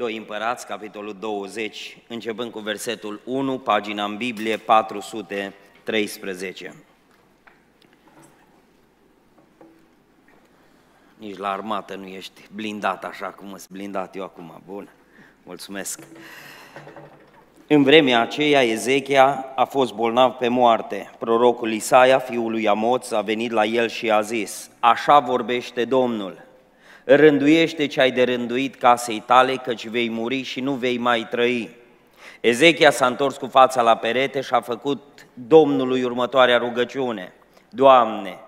2 Împărați, capitolul 20, începând cu versetul 1, pagina în Biblie 413. Nici la armată nu ești blindat așa cum ești blindat eu acum. Bun, mulțumesc. În vremea aceea, Ezechia a fost bolnav pe moarte. Prorocul Isaia, fiul lui Amoț, a venit la el și a zis, Așa vorbește Domnul, rânduiește ce ai de rânduit casei tale, căci vei muri și nu vei mai trăi. Ezechia s-a întors cu fața la perete și a făcut Domnului următoarea rugăciune. Doamne,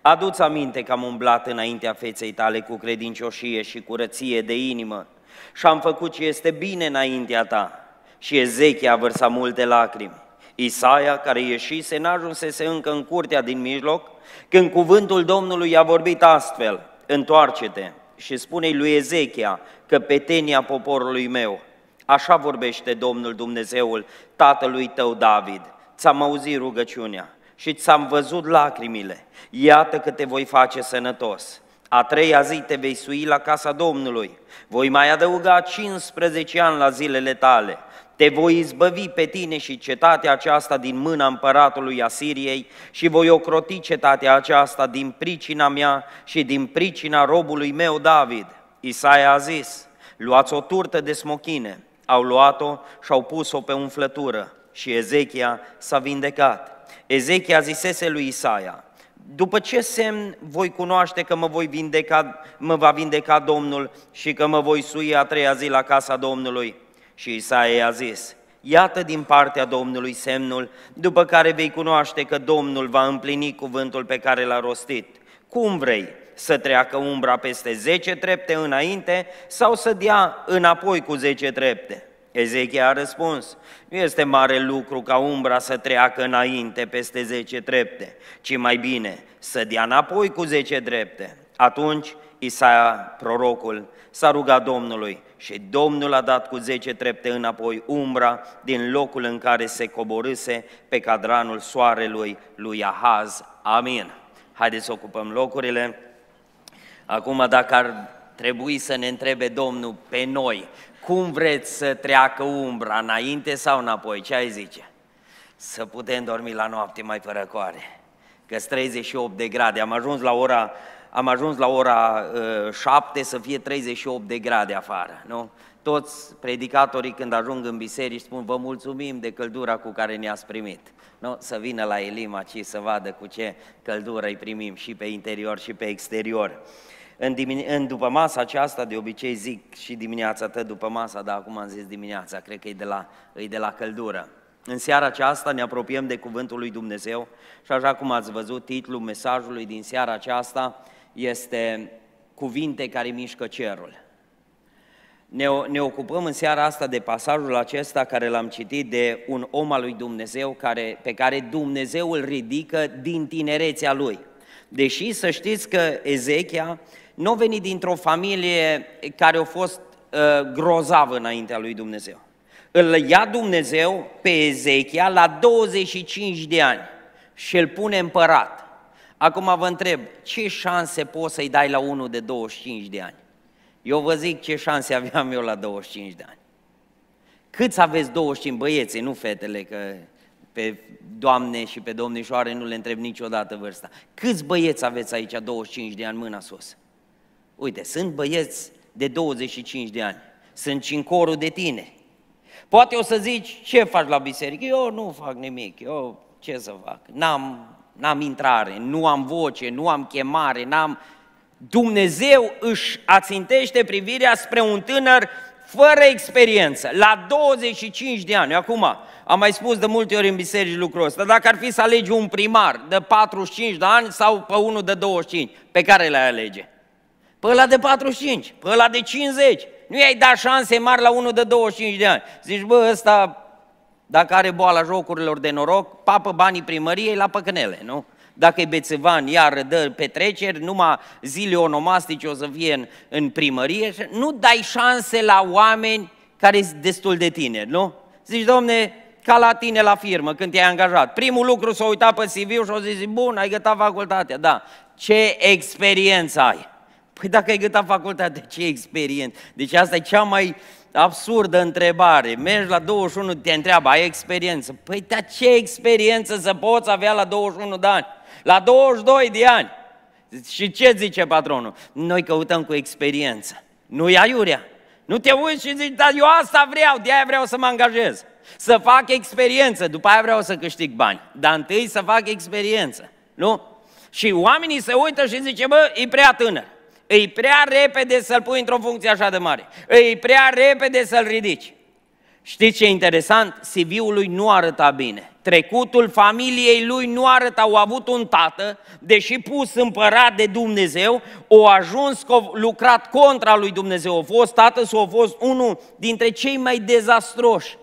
adu-ți aminte că am umblat înaintea feței tale cu credincioșie și curăție de inimă și am făcut ce este bine înaintea ta. Și Ezechia a vărsat multe lacrimi. Isaia, care ieșise, n-ajunsese încă în curtea din mijloc, când cuvântul Domnului i-a vorbit astfel, întoarce-te și spune lui Ezechia, căpetenia poporului meu, așa vorbește Domnul Dumnezeul tatălui tău David, ți-am auzit rugăciunea și ți-am văzut lacrimile, iată că te voi face sănătos. A treia zi te vei sui la casa Domnului, voi mai adăuga 15 ani la zilele tale te voi izbăvi pe tine și cetatea aceasta din mâna împăratului Asiriei și voi ocroti cetatea aceasta din pricina mea și din pricina robului meu David. Isaia a zis, luați o turtă de smochine. Au luat-o și au pus-o pe umflătură și Ezechia s-a vindecat. Ezechia zisese lui Isaia, după ce semn voi cunoaște că mă, voi vindeca, mă va vindeca Domnul și că mă voi sui a treia zi la casa Domnului? Și Isaia i-a zis, iată din partea Domnului semnul, după care vei cunoaște că Domnul va împlini cuvântul pe care l-a rostit. Cum vrei? Să treacă umbra peste zece trepte înainte sau să dea înapoi cu zece trepte? Ezechia a răspuns, nu este mare lucru ca umbra să treacă înainte peste zece trepte, ci mai bine să dea înapoi cu zece trepte. Atunci Isaia, prorocul, s-a rugat Domnului și Domnul a dat cu zece trepte înapoi umbra din locul în care se coborâse pe cadranul soarelui lui Ahaz. Amin. Haideți să ocupăm locurile. Acum, dacă ar trebui să ne întrebe Domnul pe noi, cum vreți să treacă umbra, înainte sau înapoi, ce ai zice? Să putem dormi la noapte mai coare, că 38 de grade. Am ajuns la ora am ajuns la ora 7 uh, să fie 38 de grade afară, nu? Toți predicatorii când ajung în biserici spun vă mulțumim de căldura cu care ne-ați primit. Nu? Să vină la elima și să vadă cu ce căldură îi primim și pe interior și pe exterior. În, dimine- în după masa aceasta, de obicei zic și dimineața tă după masa, dar acum am zis dimineața, cred că e de la, e de la căldură. În seara aceasta ne apropiem de Cuvântul lui Dumnezeu și așa cum ați văzut titlul mesajului din seara aceasta, este cuvinte care mișcă cerul. Ne, ne ocupăm în seara asta de pasajul acesta care l-am citit de un om al lui Dumnezeu care, pe care Dumnezeu îl ridică din tinerețea lui. Deși să știți că Ezechia nu a venit dintr-o familie care a fost uh, grozavă înaintea lui Dumnezeu. Îl ia Dumnezeu pe Ezechia la 25 de ani și îl pune împărat. Acum vă întreb, ce șanse poți să-i dai la unul de 25 de ani? Eu vă zic ce șanse aveam eu la 25 de ani. Câți aveți 25 băieți, nu fetele, că pe doamne și pe domnișoare nu le întreb niciodată vârsta. Câți băieți aveți aici 25 de ani mâna sus? Uite, sunt băieți de 25 de ani, sunt corul de tine. Poate o să zici, ce faci la biserică? Eu nu fac nimic, eu ce să fac? N-am n-am intrare, nu am voce, nu am chemare, n-am... Dumnezeu își ațintește privirea spre un tânăr fără experiență, la 25 de ani. Acum, am mai spus de multe ori în biserici lucrul ăsta, dacă ar fi să alegi un primar de 45 de ani sau pe unul de 25, pe care le alege? Pe ăla de 45, pe ăla de 50. Nu i-ai dat șanse mari la unul de 25 de ani. Zici, bă, ăsta dacă are boala jocurilor de noroc, papă banii primăriei la păcănele, nu? Dacă e bețevan, iar dă petreceri, numai zile onomastice o să fie în, în primărie. Nu dai șanse la oameni care sunt destul de tineri, nu? Zici, domne, ca la tine la firmă, când te-ai angajat. Primul lucru s-a uitat pe CV și o zis, bun, ai gătat facultatea, da. Ce experiență ai? Păi dacă ai gătat facultatea, ce experiență? Deci asta e cea mai, absurdă întrebare. Mergi la 21, te întreabă, ai experiență? Păi, dar ce experiență să poți avea la 21 de ani? La 22 de ani? Și ce zice patronul? Noi căutăm cu experiență. Nu e aiurea. Nu te uiți și zici, dar eu asta vreau, de aia vreau să mă angajez. Să fac experiență, după aia vreau să câștig bani. Dar întâi să fac experiență. Nu? Și oamenii se uită și zice, bă, e prea tânăr. Îi prea repede să-l pui într-o funcție așa de mare. Îi prea repede să-l ridici. Știți ce e interesant? CV-ul lui nu arăta bine. Trecutul familiei lui nu arăta, au avut un tată, deși pus împărat de Dumnezeu, o ajuns că lucrat contra lui Dumnezeu. A fost tată sau a fost unul dintre cei mai dezastroși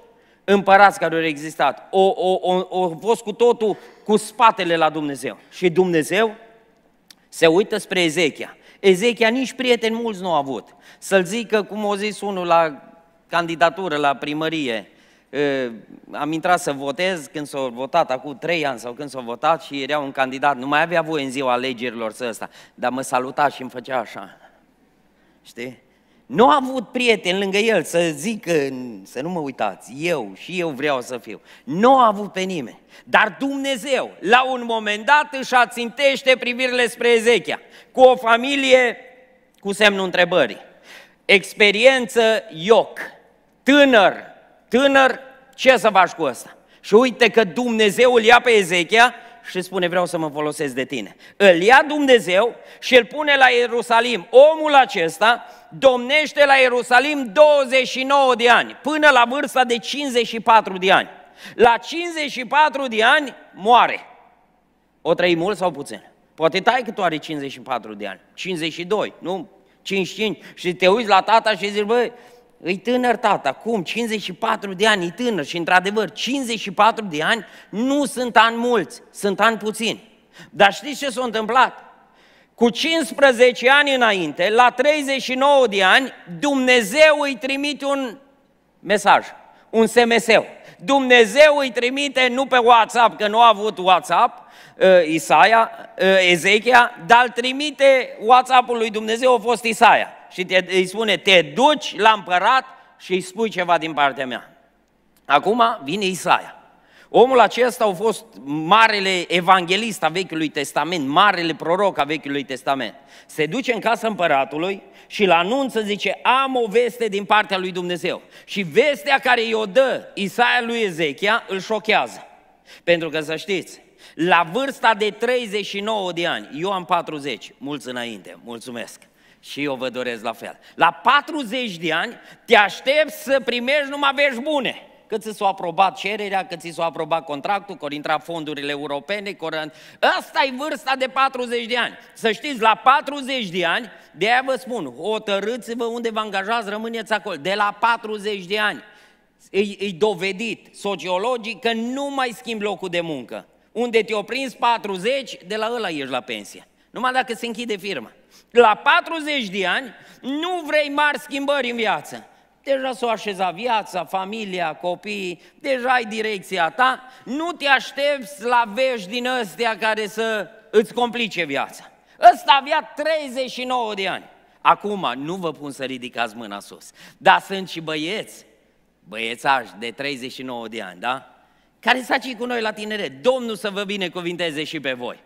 împărați care au existat. O, o, o, o fost cu totul cu spatele la Dumnezeu. Și Dumnezeu se uită spre Ezechia Ezechia nici prieteni mulți nu a avut. Să-l zică, cum o zis unul la candidatură, la primărie, am intrat să votez când s-a votat, acum trei ani sau când s-a votat și era un candidat, nu mai avea voie în ziua alegerilor să ăsta, dar mă saluta și îmi făcea așa. Știi? Nu a avut prieteni lângă el să zică, să nu mă uitați, eu și eu vreau să fiu. Nu a avut pe nimeni. Dar Dumnezeu, la un moment dat, își ațintește privirile spre Ezechia, cu o familie cu semnul întrebării. Experiență ioc, tânăr, tânăr, ce să faci cu asta? Și uite că Dumnezeu îl ia pe Ezechia și spune vreau să mă folosesc de tine. Îl ia Dumnezeu și îl pune la Ierusalim. Omul acesta domnește la Ierusalim 29 de ani, până la vârsta de 54 de ani. La 54 de ani moare. O trăi mult sau puțin? Poate tai cât are 54 de ani, 52, nu? 55 și te uiți la tata și zici, băi, îi tânăr tata, cum? 54 de ani, e tânăr și într-adevăr 54 de ani nu sunt ani mulți, sunt ani puțini. Dar știți ce s-a întâmplat? Cu 15 ani înainte, la 39 de ani, Dumnezeu îi trimite un mesaj, un sms -ul. Dumnezeu îi trimite nu pe WhatsApp, că nu a avut WhatsApp, uh, Isaia, uh, Ezechia, dar îl trimite WhatsApp-ul lui Dumnezeu, a fost Isaia și te, îi spune, te duci la împărat și îi spui ceva din partea mea. Acum vine Isaia. Omul acesta a fost marele evanghelist a Vechiului Testament, marele proroc a Vechiului Testament. Se duce în casa împăratului și îl anunță, zice, am o veste din partea lui Dumnezeu. Și vestea care i-o dă Isaia lui Ezechia îl șochează. Pentru că să știți, la vârsta de 39 de ani, eu am 40, mulți înainte, mulțumesc. Și eu vă doresc la fel. La 40 de ani te aștept să primești numai vești bune. Cât ți s-a aprobat cererea, cât ți s-a aprobat contractul, că intra fondurile europene, că... Asta e vârsta de 40 de ani. Să știți, la 40 de ani, de aia vă spun, hotărâți-vă unde vă angajați, rămâneți acolo. De la 40 de ani e, e dovedit sociologic că nu mai schimbi locul de muncă. Unde te-o prins 40, de la ăla ești la pensie. Numai dacă se închide firma. La 40 de ani nu vrei mari schimbări în viață. Deja s-o așeza viața, familia, copiii, deja ai direcția ta, nu te aștepți la vești din ăstea care să îți complice viața. Ăsta avea 39 de ani. Acum, nu vă pun să ridicați mâna sus, dar sunt și băieți, băiețași de 39 de ani, da? Care s-a cu noi la tinere? Domnul să vă binecuvinteze și pe voi.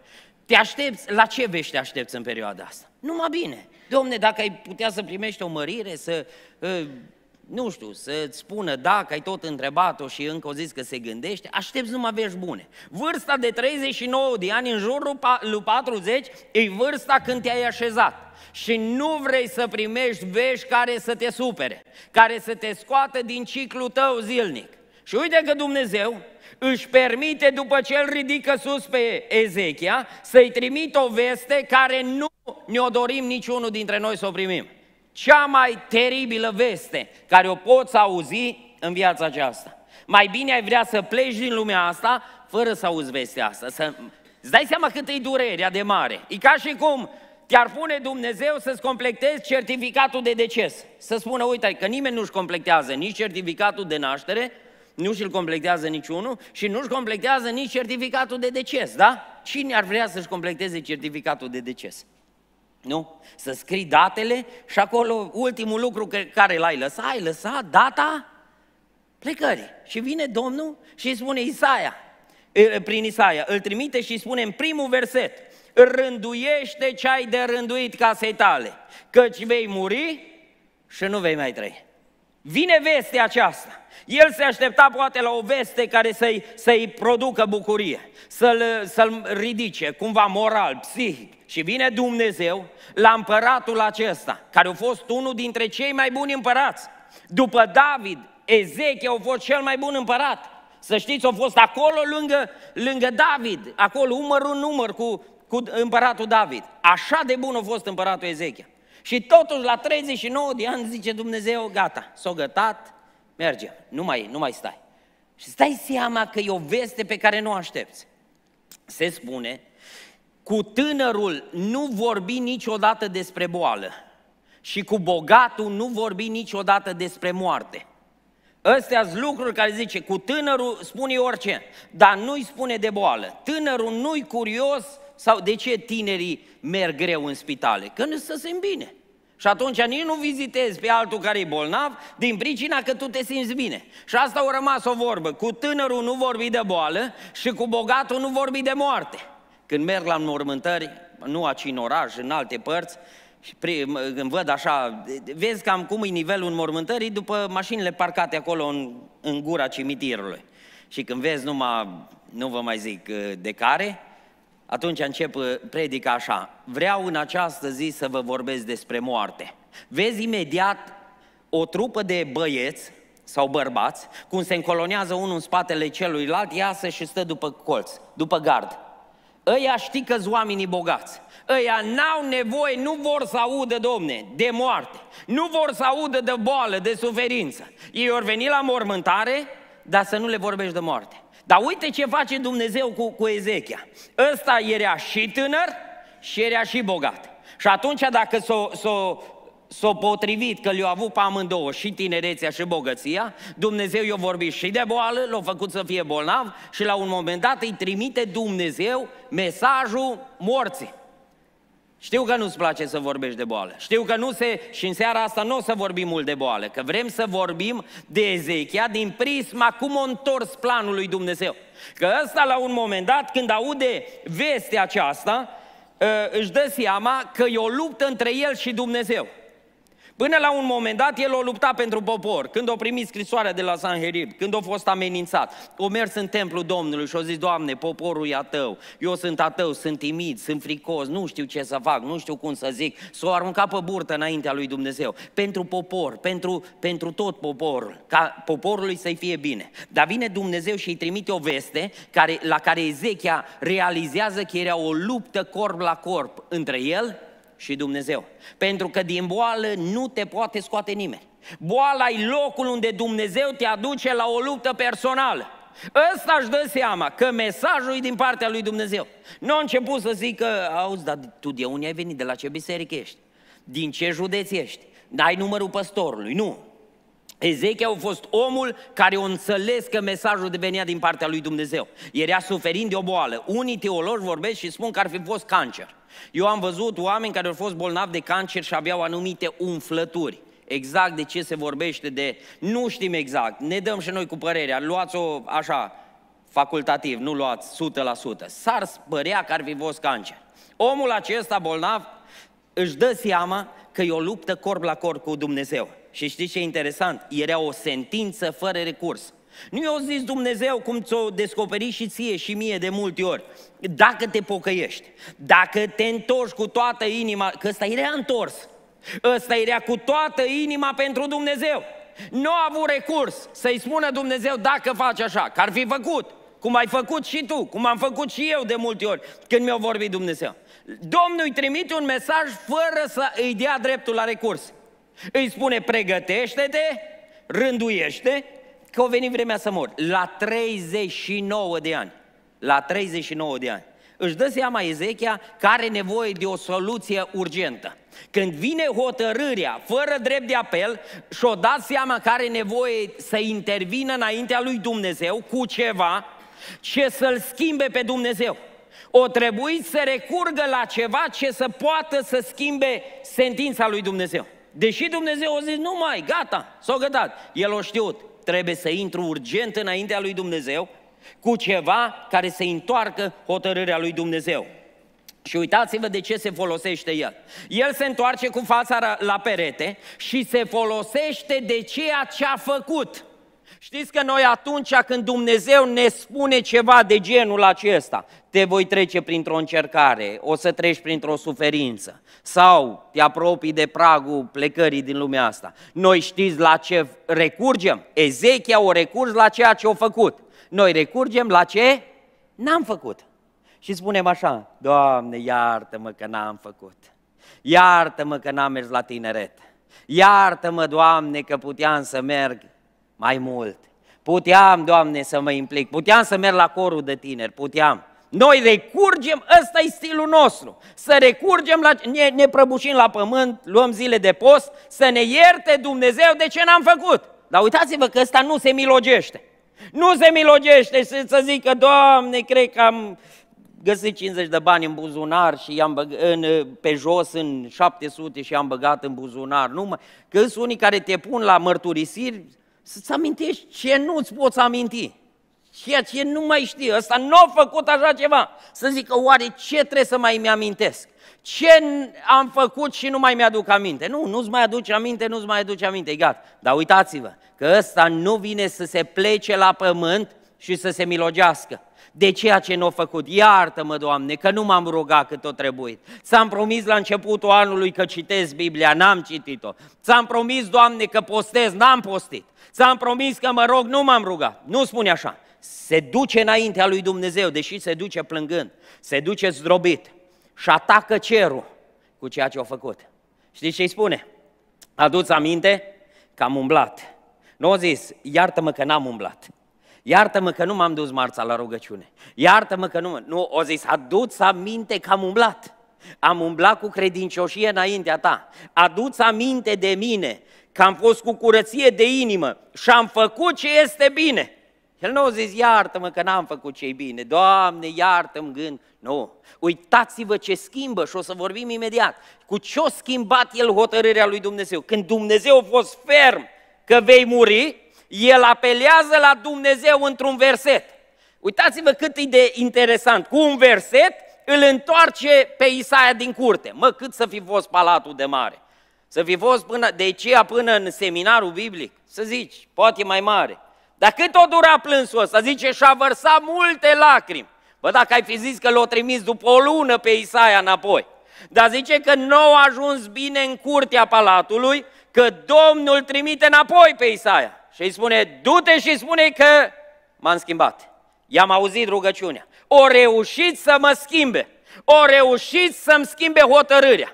Te aștepți, la ce vești te aștepți în perioada asta? Numai bine. Domne, dacă ai putea să primești o mărire, să, ă, nu știu, să-ți spună dacă ai tot întrebat-o și încă o zici că se gândește, aștepți numai vești bune. Vârsta de 39 de ani în jurul lui 40 e vârsta când te-ai așezat. Și nu vrei să primești vești care să te supere, care să te scoată din ciclul tău zilnic. Și uite că Dumnezeu își permite, după ce îl ridică sus pe Ezechia, să-i trimit o veste care nu ne-o dorim niciunul dintre noi să o primim. Cea mai teribilă veste care o poți auzi în viața aceasta. Mai bine ai vrea să pleci din lumea asta fără să auzi vestea asta. Să... Îți dai seama cât e durerea de mare. E ca și cum te-ar pune Dumnezeu să-ți completezi certificatul de deces. Să spună, uite, că nimeni nu-și completează nici certificatul de naștere, nu și-l completează niciunul și nu-și completează nici certificatul de deces, da? Cine ar vrea să-și completeze certificatul de deces? Nu? Să scrii datele și acolo ultimul lucru pe care l-ai lăsat, ai lăsat data plecării. Și vine Domnul și îi spune Isaia, prin Isaia, îl trimite și îi spune în primul verset, rânduiește ce ai de rânduit casei tale, căci vei muri și nu vei mai trăi. Vine vestea aceasta. El se aștepta poate la o veste care să-i, să-i producă bucurie, să-l, să-l ridice cumva moral, psihic. Și vine Dumnezeu la împăratul acesta, care a fost unul dintre cei mai buni împărați. După David, Ezechia a fost cel mai bun împărat. Să știți, a fost acolo lângă, lângă David, acolo umărul număr cu, cu împăratul David. Așa de bun a fost împăratul Ezechia. Și totuși la 39 de ani zice Dumnezeu, gata, s-a gătat, merge, nu mai, nu mai stai. Și stai seama că e o veste pe care nu o aștepți. Se spune, cu tânărul nu vorbi niciodată despre boală și cu bogatul nu vorbi niciodată despre moarte. Ăstea sunt lucruri care zice, cu tânărul spune orice, dar nu-i spune de boală. Tânărul nu-i curios sau de ce tinerii merg greu în spitale? Că nu se îmbine. bine. Și atunci nici nu vizitezi pe altul care e bolnav din pricina că tu te simți bine. Și asta a rămas o vorbă. Cu tânărul nu vorbi de boală și cu bogatul nu vorbi de moarte. Când merg la înmormântări, nu aici în oraș, în alte părți, și când văd așa, vezi cam cum e nivelul înmormântării după mașinile parcate acolo în, în gura cimitirului. Și când vezi numai, nu vă mai zic eh, de care, atunci încep uh, predica așa. Vreau în această zi să vă vorbesc despre moarte. Vezi imediat o trupă de băieți sau bărbați, cum se încolonează unul în spatele celuilalt, iasă și stă după colț, după gard. Ăia știi că oamenii bogați. Ăia n-au nevoie, nu vor să audă, domne, de moarte. Nu vor să audă de boală, de suferință. Ei ori veni la mormântare, dar să nu le vorbești de moarte. Dar uite ce face Dumnezeu cu, cu Ezechia. Ăsta era și tânăr și era și bogat. Și atunci dacă s-o, s-o, s-o potrivit că le-au avut pe amândouă și tinerețea și bogăția, Dumnezeu i-a vorbit și de boală, l-a făcut să fie bolnav și la un moment dat îi trimite Dumnezeu mesajul morții. Știu că nu-ți place să vorbești de boală. Știu că nu se... Și în seara asta nu o să vorbim mult de boală, că vrem să vorbim de Ezechia din prisma cum o întors planul lui Dumnezeu. Că ăsta la un moment dat, când aude vestea aceasta, ă, își dă seama că e o luptă între el și Dumnezeu. Până la un moment dat, el o lupta pentru popor. Când o primit scrisoarea de la Sanherib, când a fost amenințat, o mers în templu Domnului și o zis, Doamne, poporul e tău, eu sunt tău, sunt timid, sunt fricos, nu știu ce să fac, nu știu cum să zic. S-o arunca pe burtă înaintea lui Dumnezeu. Pentru popor, pentru, pentru tot poporul, ca poporului să-i fie bine. Dar vine Dumnezeu și îi trimite o veste care, la care Ezechia realizează că era o luptă corp la corp între el și Dumnezeu. Pentru că din boală nu te poate scoate nimeni. Boala e locul unde Dumnezeu te aduce la o luptă personală. Ăsta își dă seama că mesajul e din partea lui Dumnezeu. Nu a început să zică, auzi, dar tu de unde ai venit, de la ce biserică ești? Din ce județ ești? Dai numărul păstorului? Nu. Ezechiel a fost omul care o înțeles că mesajul devenea din partea lui Dumnezeu. Era suferind de o boală. Unii teologi vorbesc și spun că ar fi fost cancer. Eu am văzut oameni care au fost bolnavi de cancer și aveau anumite umflături. Exact de ce se vorbește de... Nu știm exact, ne dăm și noi cu părerea, luați-o așa, facultativ, nu luați 100%. S-ar spărea că ar fi fost cancer. Omul acesta bolnav își dă seama că e o luptă corp la corp cu Dumnezeu. Și știți ce e interesant? Era o sentință fără recurs. Nu i-a zis Dumnezeu cum ți-o descoperi și ție și mie de multe ori. Dacă te pocăiești, dacă te întorci cu toată inima, că ăsta era întors, ăsta era cu toată inima pentru Dumnezeu. Nu a avut recurs să-i spună Dumnezeu dacă faci așa, că ar fi făcut, cum ai făcut și tu, cum am făcut și eu de multe ori când mi-a vorbit Dumnezeu. Domnul îi trimite un mesaj fără să îi dea dreptul la recurs. Îi spune, pregătește-te, rânduiește, că a venit vremea să mor. La 39 de ani. La 39 de ani. Își dă seama Ezechia că are nevoie de o soluție urgentă. Când vine hotărârea, fără drept de apel, și-o da seama că are nevoie să intervină înaintea lui Dumnezeu cu ceva ce să-l schimbe pe Dumnezeu. O trebuie să recurgă la ceva ce să poată să schimbe sentința lui Dumnezeu. Deși Dumnezeu a zis, nu mai, gata, s-a gătat. El o știut, trebuie să intru urgent înaintea lui Dumnezeu cu ceva care să întoarcă hotărârea lui Dumnezeu. Și uitați-vă de ce se folosește el. El se întoarce cu fața la perete și se folosește de ceea ce a făcut. Știți că noi atunci când Dumnezeu ne spune ceva de genul acesta, te voi trece printr-o încercare, o să treci printr-o suferință sau te apropii de pragul plecării din lumea asta. Noi știți la ce recurgem? Ezechia o recurs la ceea ce a făcut. Noi recurgem la ce n-am făcut. Și spunem așa, Doamne, iartă-mă că n-am făcut. Iartă-mă că n-am mers la tineret. Iartă-mă, Doamne, că puteam să merg mai mult. Puteam, Doamne, să mă implic, puteam să merg la corul de tineri, puteam. Noi recurgem, ăsta e stilul nostru, să recurgem, la, ne, ne prăbușim la pământ, luăm zile de post, să ne ierte Dumnezeu de ce n-am făcut. Dar uitați-vă că ăsta nu se milogește. Nu se milogește să, să zică, Doamne, cred că am găsit 50 de bani în buzunar și i-am băg- în, pe jos în 700 și am băgat în buzunar. Nu mă, că sunt unii care te pun la mărturisiri să-ți amintești ce nu-ți poți aminti. Ceea ce nu mai știi, ăsta nu a făcut așa ceva. Să zică, oare ce trebuie să mai mi-amintesc? Ce am făcut și nu mai mi-aduc aminte? Nu, nu-ți mai aduce aminte, nu-ți mai aduce aminte, e gata. Dar uitați-vă că ăsta nu vine să se plece la pământ și să se milogească de ceea ce nu au făcut. Iartă-mă, Doamne, că nu m-am rugat cât o trebuit. s am promis la începutul anului că citesc Biblia, n-am citit-o. s am promis, Doamne, că postez, n-am postit. s am promis că mă rog, nu m-am rugat. Nu spune așa. Se duce înaintea lui Dumnezeu, deși se duce plângând, se duce zdrobit și atacă cerul cu ceea ce au făcut. Știți ce îi spune? Aduți aminte că am umblat. Nu au zis, iartă-mă că n-am umblat. Iartă-mă că nu m-am dus marța la rugăciune. Iartă-mă că nu Nu, o zis, adu-ți aminte că am umblat. Am umblat cu credincioșie înaintea ta. adu-ți aminte de mine că am fost cu curăție de inimă și am făcut ce este bine. El nu a zis, iartă-mă că n-am făcut ce bine, Doamne, iartă-mi gând. Nu, uitați-vă ce schimbă și o să vorbim imediat. Cu ce a schimbat el hotărârea lui Dumnezeu? Când Dumnezeu a fost ferm că vei muri, el apelează la Dumnezeu într-un verset. Uitați-vă cât e de interesant. Cu un verset îl întoarce pe Isaia din curte. Mă, cât să fi fost palatul de mare? Să fi fost până, de aceea până în seminarul biblic? Să zici, poate mai mare. Dar cât o dura plânsul ăsta? Zice, și-a vărsat multe lacrimi. Bă, dacă ai fi zis că l-o trimis după o lună pe Isaia înapoi. Dar zice că nu a ajuns bine în curtea palatului, că Domnul trimite înapoi pe Isaia și îi spune, du-te și spune că m-am schimbat. I-am auzit rugăciunea. O reușit să mă schimbe. O reușit să-mi schimbe hotărârea.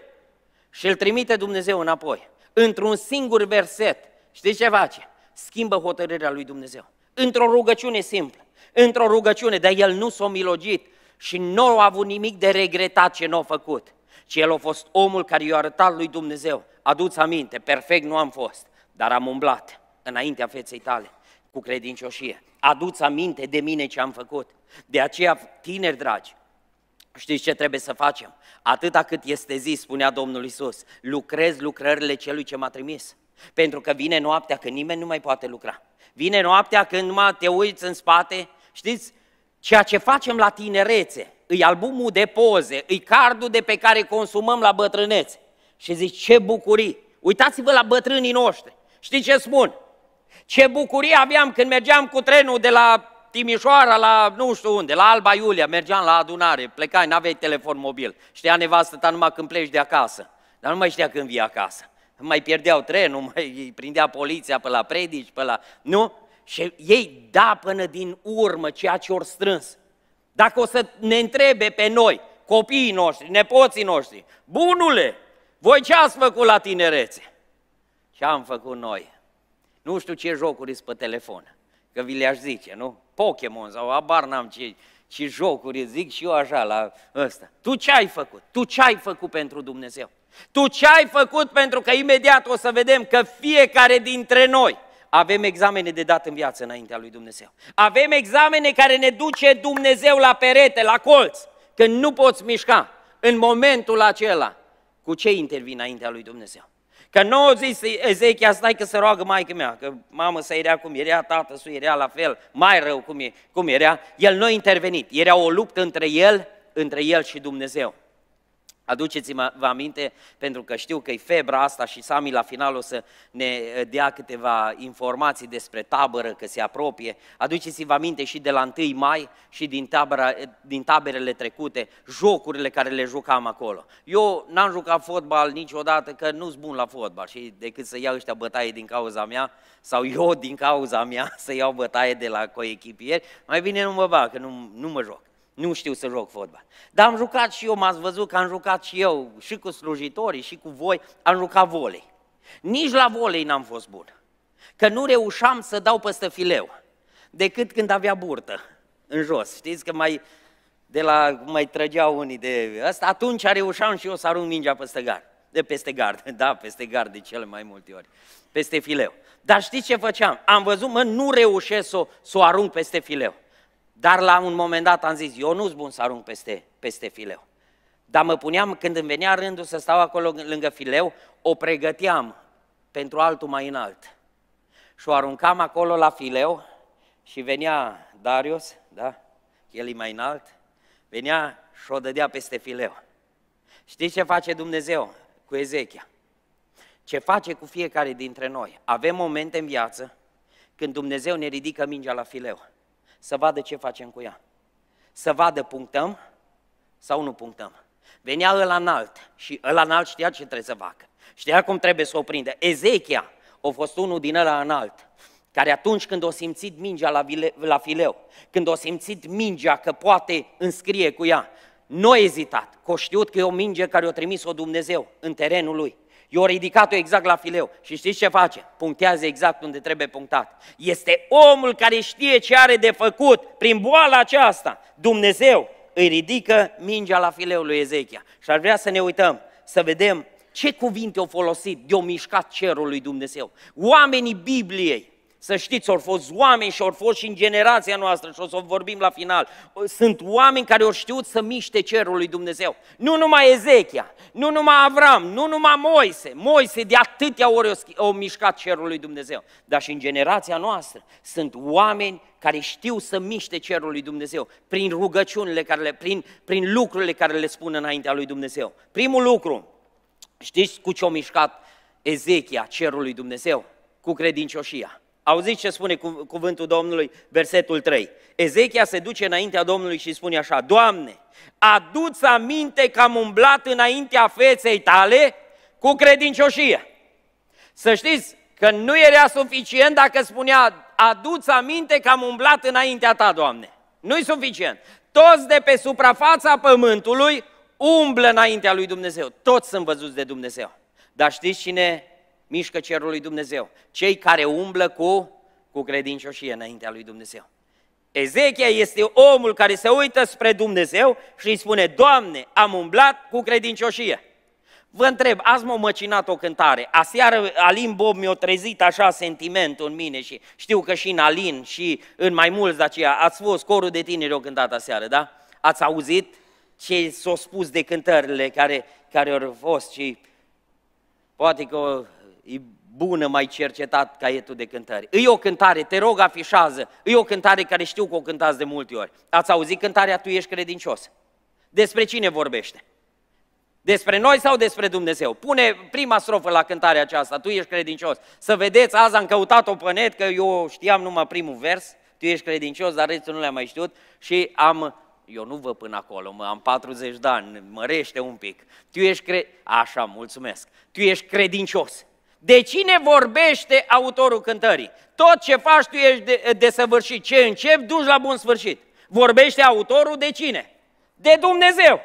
Și îl trimite Dumnezeu înapoi. Într-un singur verset. Știți ce face? Schimbă hotărârea lui Dumnezeu. Într-o rugăciune simplă. Într-o rugăciune, dar el nu s-a milogit și nu a avut nimic de regretat ce nu a făcut, ci el a fost omul care i-a arătat lui Dumnezeu. Aduți aminte, perfect nu am fost, dar am umblat înaintea feței tale cu credincioșie. Aduți aminte de mine ce am făcut. De aceea, tineri dragi, Știți ce trebuie să facem? Atâta cât este zi, spunea Domnul Isus, lucrez lucrările celui ce m-a trimis. Pentru că vine noaptea când nimeni nu mai poate lucra. Vine noaptea când numai te uiți în spate. Știți, ceea ce facem la tinerețe, îi albumul de poze, îi cardul de pe care consumăm la bătrânețe. Și zici, ce bucurii! Uitați-vă la bătrânii noștri. Știți ce spun? Ce bucurie aveam când mergeam cu trenul de la Timișoara la nu știu unde, la Alba Iulia, mergeam la adunare, plecai, n-aveai telefon mobil. Știa nevastă ta numai când pleci de acasă, dar nu mai știa când vii acasă. Mai pierdeau trenul, mai prindea poliția pe la predici, pe la... Nu? Și ei da până din urmă ceea ce ori strâns. Dacă o să ne întrebe pe noi, copiii noștri, nepoții noștri, bunule, voi ce ați făcut la tinerețe? Ce am făcut noi? Nu știu ce jocuri sunt pe telefon, că vi le-aș zice, nu? Pokémon sau abar n-am ce, ce jocuri zic și eu așa la ăsta. Tu ce ai făcut? Tu ce ai făcut pentru Dumnezeu? Tu ce ai făcut? Pentru că imediat o să vedem că fiecare dintre noi avem examene de dat în viață înaintea lui Dumnezeu. Avem examene care ne duce Dumnezeu la perete, la colț, când nu poți mișca în momentul acela. Cu ce intervii înaintea lui Dumnezeu? Că nu au zis Ezechia, stai că se roagă maică mea, că mamă să era cum era, tată să era la fel, mai rău cum, e, cum era. El nu a intervenit, era o luptă între el, între el și Dumnezeu. Aduceți-vă aminte, pentru că știu că e febra asta și Sami la final o să ne eh, dea câteva informații despre tabără, că se apropie. Aduceți-vă aminte și de la 1 mai și din, tabăra, eh, din taberele trecute, jocurile care le jucam acolo. Eu n-am jucat fotbal niciodată, că nu-s bun la fotbal și decât să iau ăștia bătaie din cauza mea, sau eu din cauza mea să iau bătaie de la coechipieri, mai bine nu mă bag, că nu, nu mă joc. Nu știu să joc fotbal. Dar am jucat și eu, m-ați văzut că am jucat și eu, și cu slujitorii, și cu voi, am jucat volei. Nici la volei n-am fost bun. Că nu reușeam să dau peste fileu, decât când avea burtă în jos. Știți că mai, de la, mai trăgeau unii de asta, atunci reușeam și eu să arunc mingea peste gard. De peste gard, da, peste gard de cele mai multe ori, peste fileu. Dar știți ce făceam? Am văzut, mă, nu reușesc să, să o arunc peste fileu. Dar la un moment dat am zis, eu nu-s bun să arunc peste, peste fileu. Dar mă puneam, când îmi venea rândul să stau acolo lângă fileu, o pregăteam pentru altul mai înalt. Și o aruncam acolo la fileu și venea Darius, da? El e mai înalt, venea și o dădea peste fileu. Știți ce face Dumnezeu cu Ezechia? Ce face cu fiecare dintre noi? Avem momente în viață când Dumnezeu ne ridică mingea la fileu să vadă ce facem cu ea. Să vadă punctăm sau nu punctăm. Venea ăla înalt și ăla înalt știa ce trebuie să facă. Știa cum trebuie să o prindă. Ezechia a fost unul din ăla înalt care atunci când o simțit mingea la, vile, la fileu, când o simțit mingea că poate înscrie cu ea, nu a ezitat, că o știut că e o minge care o trimis-o Dumnezeu în terenul lui. Eu ridicat-o exact la fileu și știți ce face? Punctează exact unde trebuie punctat. Este omul care știe ce are de făcut prin boala aceasta. Dumnezeu îi ridică mingea la fileul lui Ezechia. Și ar vrea să ne uităm, să vedem ce cuvinte au folosit de o mișcat cerul lui Dumnezeu. Oamenii Bibliei să știți, au fost oameni și au fost și în generația noastră și o să vorbim la final. Sunt oameni care au știut să miște cerul lui Dumnezeu. Nu numai Ezechia, nu numai Avram, nu numai Moise. Moise de atâtea ori au mișcat cerul lui Dumnezeu. Dar și în generația noastră sunt oameni care știu să miște cerul lui Dumnezeu prin rugăciunile, care le, prin, prin lucrurile care le spun înaintea lui Dumnezeu. Primul lucru, știți cu ce a mișcat Ezechia cerul lui Dumnezeu? Cu credincioșia. Auziți ce spune cuvântul Domnului, versetul 3. Ezechia se duce înaintea Domnului și spune așa, Doamne, adu-ți aminte că am umblat înaintea feței tale cu credincioșie. Să știți că nu era suficient dacă spunea, adu-ți aminte că am umblat înaintea ta, Doamne. Nu-i suficient. Toți de pe suprafața pământului umblă înaintea lui Dumnezeu. Toți sunt văzuți de Dumnezeu. Dar știți cine mișcă cerul lui Dumnezeu. Cei care umblă cu, cu credincioșie înaintea lui Dumnezeu. Ezechia este omul care se uită spre Dumnezeu și îi spune, Doamne, am umblat cu credincioșie. Vă întreb, azi m-a măcinat o cântare, aseară Alin Bob mi-a trezit așa sentimentul în mine și știu că și în Alin și în mai mulți de aceea ați fost, corul de tineri o cântat aseară, da? Ați auzit ce s-au spus de cântările care, care au fost și poate că e bună, mai cercetat caietul de cântări. E o cântare, te rog, afișează. E o cântare care știu că o cântați de multe ori. Ați auzit cântarea, tu ești credincios. Despre cine vorbește? Despre noi sau despre Dumnezeu? Pune prima strofă la cântarea aceasta, tu ești credincios. Să vedeți, azi am căutat-o pe net, că eu știam numai primul vers, tu ești credincios, dar restul nu le-am mai știut și am eu nu vă până acolo, mă, am 40 de ani, mărește un pic. Tu ești cre... Așa, mulțumesc. Tu ești credincios. De cine vorbește autorul cântării? Tot ce faci tu ești de, desăvârșit, ce începi, duci la bun sfârșit. Vorbește autorul de cine? De Dumnezeu.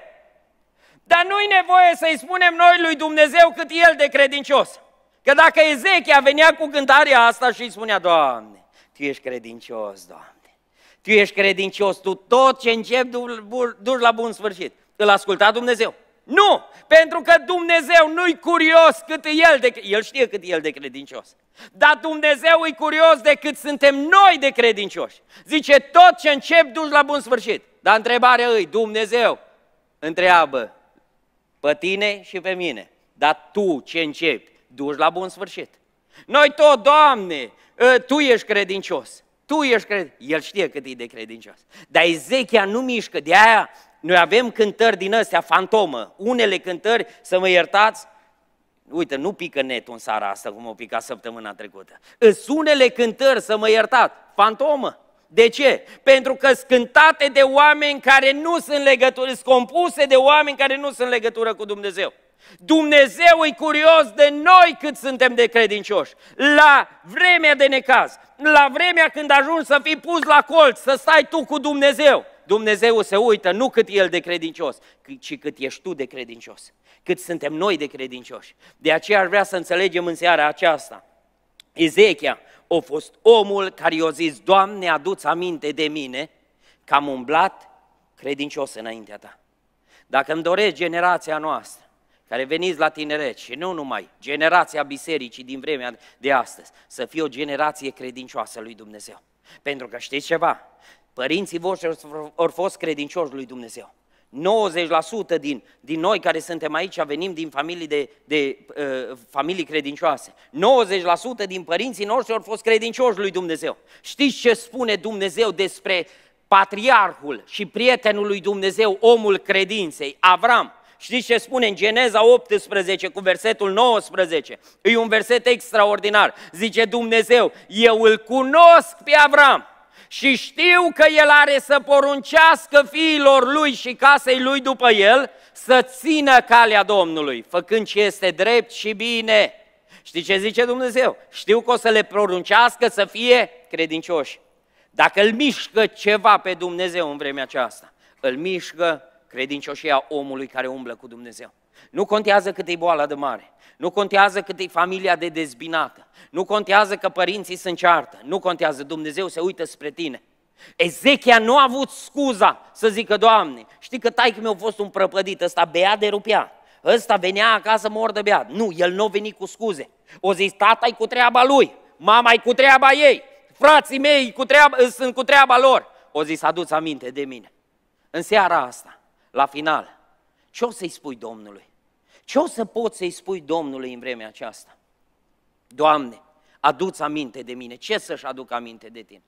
Dar nu-i nevoie să-i spunem noi lui Dumnezeu cât el de credincios. Că dacă Ezechia venea cu cântarea asta și îi spunea, Doamne, Tu ești credincios, Doamne, Tu ești credincios, Tu tot ce începi duci la bun sfârșit. Îl asculta Dumnezeu. Nu! Pentru că Dumnezeu nu-i curios cât e El de El știe cât e El de credincios. Dar Dumnezeu e curios de cât suntem noi de credincioși. Zice, tot ce încep duci la bun sfârșit. Dar întrebarea îi, Dumnezeu întreabă pe tine și pe mine. Dar tu ce începi, duci la bun sfârșit. Noi tot, Doamne, ă, Tu ești credincios. Tu ești cred... El știe cât e de credincios. Dar Ezechia nu mișcă, de aia noi avem cântări din astea, fantomă. Unele cântări, să mă iertați, uite, nu pică netul în seara asta, cum o pica săptămâna trecută. Îs unele cântări, să mă iertați, fantomă. De ce? Pentru că sunt cântate de oameni care nu sunt legătură, sunt compuse de oameni care nu sunt legătură cu Dumnezeu. Dumnezeu e curios de noi cât suntem de credincioși. La vremea de necaz, la vremea când ajungi să fii pus la colț, să stai tu cu Dumnezeu. Dumnezeu se uită nu cât El de credincios, ci cât ești tu de credincios, cât suntem noi de credincioși. De aceea ar vrea să înțelegem în seara aceasta. Ezechia a fost omul care i-a zis, Doamne, adu-ți aminte de mine că am umblat credincios înaintea Ta. Dacă îmi doresc generația noastră, care veniți la tineret și nu numai, generația bisericii din vremea de astăzi, să fie o generație credincioasă lui Dumnezeu. Pentru că știți ceva? Părinții voștri au fost credincioși lui Dumnezeu. 90% din, din noi care suntem aici venim din familii, de, de, uh, familii credincioase. 90% din părinții noștri au fost credincioși lui Dumnezeu. Știți ce spune Dumnezeu despre patriarhul și prietenul lui Dumnezeu, omul credinței, Avram? Știți ce spune în Geneza 18 cu versetul 19? E un verset extraordinar. Zice Dumnezeu, eu îl cunosc pe Avram și știu că el are să poruncească fiilor lui și casei lui după el să țină calea Domnului, făcând ce este drept și bine. Știi ce zice Dumnezeu? Știu că o să le poruncească să fie credincioși. Dacă îl mișcă ceva pe Dumnezeu în vremea aceasta, îl mișcă credincioșia omului care umblă cu Dumnezeu. Nu contează cât e boala de mare, nu contează cât e familia de dezbinată, nu contează că părinții sunt ceartă, nu contează, Dumnezeu se uită spre tine. Ezechia nu a avut scuza să zică, Doamne, știi că taică meu a fost un prăpădit, ăsta bea de rupia, ăsta venea acasă mor de bea. Nu, el nu a venit cu scuze. O zis, tata cu treaba lui, mama cu treaba ei, frații mei cu treaba, sunt cu treaba lor. O zis, aduți aminte de mine. În seara asta, la final. Ce o să-i spui Domnului? Ce o să poți să-i spui Domnului în vremea aceasta? Doamne, aduți aminte de mine. Ce să-și aduc aminte de tine?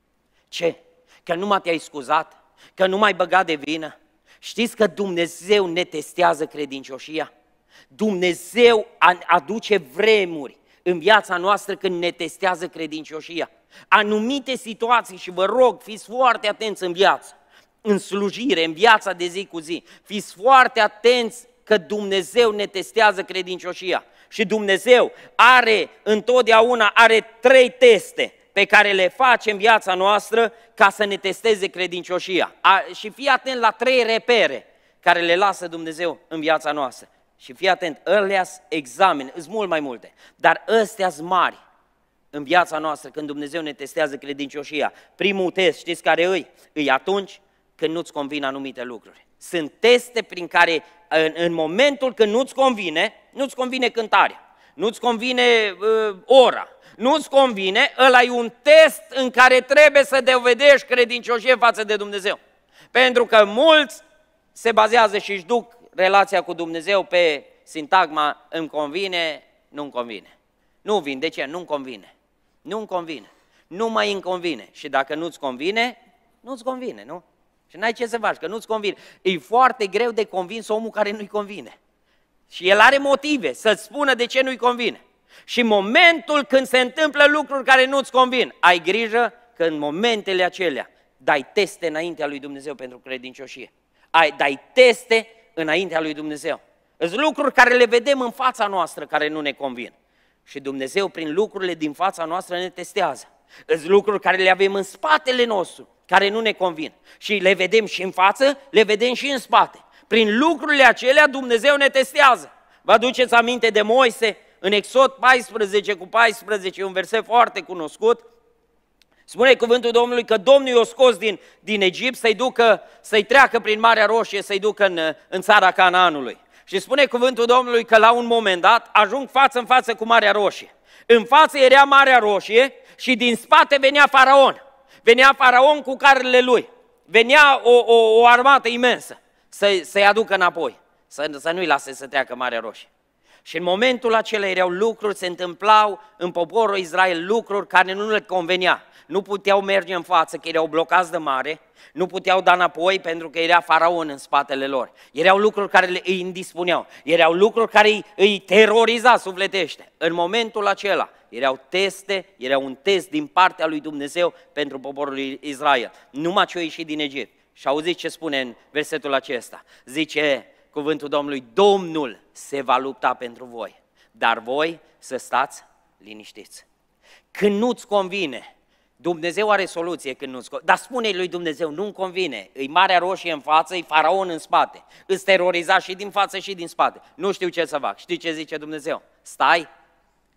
Ce? Că nu m te-ai scuzat? Că nu mai ai băgat de vină? Știți că Dumnezeu ne testează credincioșia? Dumnezeu aduce vremuri în viața noastră când ne testează credincioșia. Anumite situații, și vă rog, fiți foarte atenți în viață, în slujire, în viața de zi cu zi. Fiți foarte atenți că Dumnezeu ne testează credincioșia. Și Dumnezeu are întotdeauna are trei teste pe care le face în viața noastră ca să ne testeze credincioșia. A, și fii atent la trei repere care le lasă Dumnezeu în viața noastră. Și fii atent, ălea examen, sunt mult mai multe, dar ăstea sunt mari în viața noastră când Dumnezeu ne testează credincioșia. Primul test, știți care îi? Îi atunci când nu-ți convin anumite lucruri. Sunt teste prin care în, în momentul când nu-ți convine, nu-ți convine cântarea, nu-ți convine uh, ora, nu-ți convine, ăla e un test în care trebuie să dovedești credincioșie față de Dumnezeu. Pentru că mulți se bazează și își duc relația cu Dumnezeu pe sintagma îmi convine, nu-mi convine. Nu vin, de ce? Nu-mi convine. Nu-mi convine. Nu mai îmi convine. Și dacă nu-ți convine, nu-ți convine, nu? Și n-ai ce să faci, că nu-ți convine. E foarte greu de convins omul care nu-i convine. Și el are motive să-ți spună de ce nu-i convine. Și în momentul când se întâmplă lucruri care nu-ți convin, ai grijă că în momentele acelea dai teste înaintea lui Dumnezeu pentru credincioșie. Ai, dai teste înaintea lui Dumnezeu. Sunt lucruri care le vedem în fața noastră care nu ne convin. Și Dumnezeu prin lucrurile din fața noastră ne testează. Sunt lucruri care le avem în spatele nostru, care nu ne convin. Și le vedem și în față, le vedem și în spate. Prin lucrurile acelea Dumnezeu ne testează. Vă aduceți aminte de Moise în Exod 14 cu 14, un verset foarte cunoscut, Spune cuvântul Domnului că Domnul i-a scos din, din Egipt să-i, ducă, să-i treacă prin Marea Roșie, să-i ducă în, în țara Canaanului. Și spune cuvântul Domnului că la un moment dat ajung față în față cu Marea Roșie. În față era Marea Roșie și din spate venea faraon. Venea faraon cu carele lui. Venea o, o, o armată imensă să, să-i aducă înapoi, să, să nu-i lase să treacă Marea Roșie. Și în momentul acela erau lucruri, se întâmplau în poporul Israel lucruri care nu le convenea nu puteau merge în față, că erau blocați de mare, nu puteau da înapoi pentru că era faraon în spatele lor. Erau lucruri care îi indispuneau, erau lucruri care îi, îi teroriza sufletește. În momentul acela erau teste, era un test din partea lui Dumnezeu pentru poporul Israel. Numai ce au ieșit din Egipt. Și auziți ce spune în versetul acesta. Zice cuvântul Domnului, Domnul se va lupta pentru voi, dar voi să stați liniștiți. Când nu-ți convine, Dumnezeu are soluție când nu-ți Dar spune lui Dumnezeu, nu-mi convine. E Marea Roșie în față, e faraon în spate. Îți teroriza și din față și din spate. Nu știu ce să fac. Știi ce zice Dumnezeu? Stai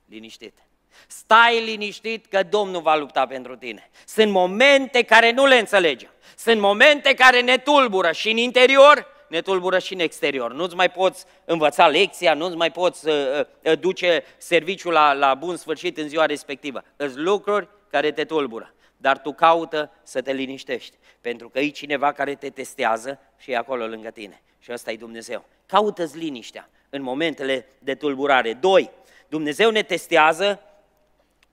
liniștit. Stai liniștit că Domnul va lupta pentru tine. Sunt momente care nu le înțelegem. Sunt momente care ne tulbură și în interior, ne tulbură și în exterior. Nu-ți mai poți învăța lecția, nu-ți mai poți uh, uh, uh duce serviciul la, la bun sfârșit în ziua respectivă. Îți lucruri care te tulbură, dar tu caută să te liniștești, pentru că e cineva care te testează și e acolo lângă tine. Și ăsta e Dumnezeu. Caută-ți liniștea în momentele de tulburare. Doi, Dumnezeu ne testează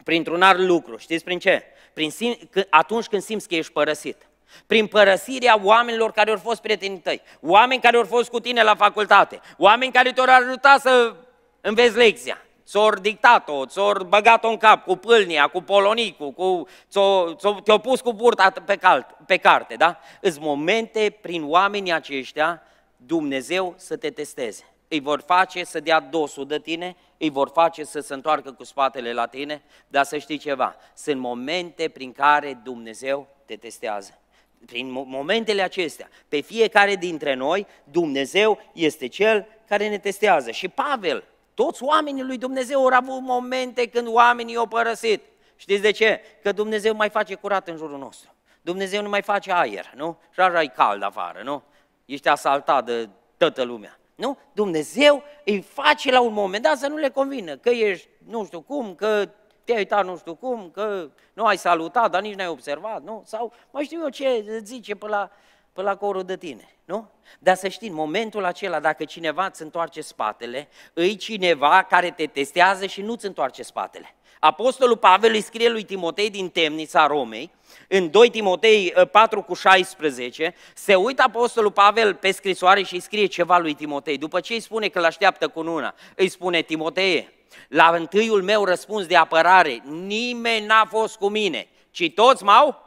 printr-un alt lucru. Știți prin ce? Prin sim- atunci când simți că ești părăsit. Prin părăsirea oamenilor care au fost prietenii tăi, oameni care au fost cu tine la facultate, oameni care te-au ajutat să înveți lecția, ți-o dictat-o, ți-o băgat-o în cap cu pâlnia, cu polonicul, cu, ți-o, ți-o, te-o pus cu burta pe, calt, pe carte, da? În momente prin oamenii aceștia Dumnezeu să te testeze. Îi vor face să dea dosul de tine, îi vor face să se întoarcă cu spatele la tine, dar să știi ceva, sunt momente prin care Dumnezeu te testează prin momentele acestea, pe fiecare dintre noi, Dumnezeu este Cel care ne testează. Și Pavel toți oamenii lui Dumnezeu au avut momente când oamenii au părăsit. Știți de ce? Că Dumnezeu mai face curat în jurul nostru. Dumnezeu nu mai face aer, nu? Și așa e cald afară, nu? Ești asaltat de toată lumea. Nu? Dumnezeu îi face la un moment dat să nu le convină că ești nu știu cum, că te-ai uitat nu știu cum, că nu ai salutat, dar nici n-ai observat, nu? Sau mai știu eu ce zice pe la pe la corul de tine, nu? Dar să știi, în momentul acela, dacă cineva îți întoarce spatele, îi cineva care te testează și nu îți întoarce spatele. Apostolul Pavel îi scrie lui Timotei din temnița Romei, în 2 Timotei 4 ă, cu 16, se uită Apostolul Pavel pe scrisoare și îi scrie ceva lui Timotei. După ce îi spune că îl așteaptă cu una, îi spune Timotei, la întâiul meu răspuns de apărare, nimeni n-a fost cu mine, ci toți m-au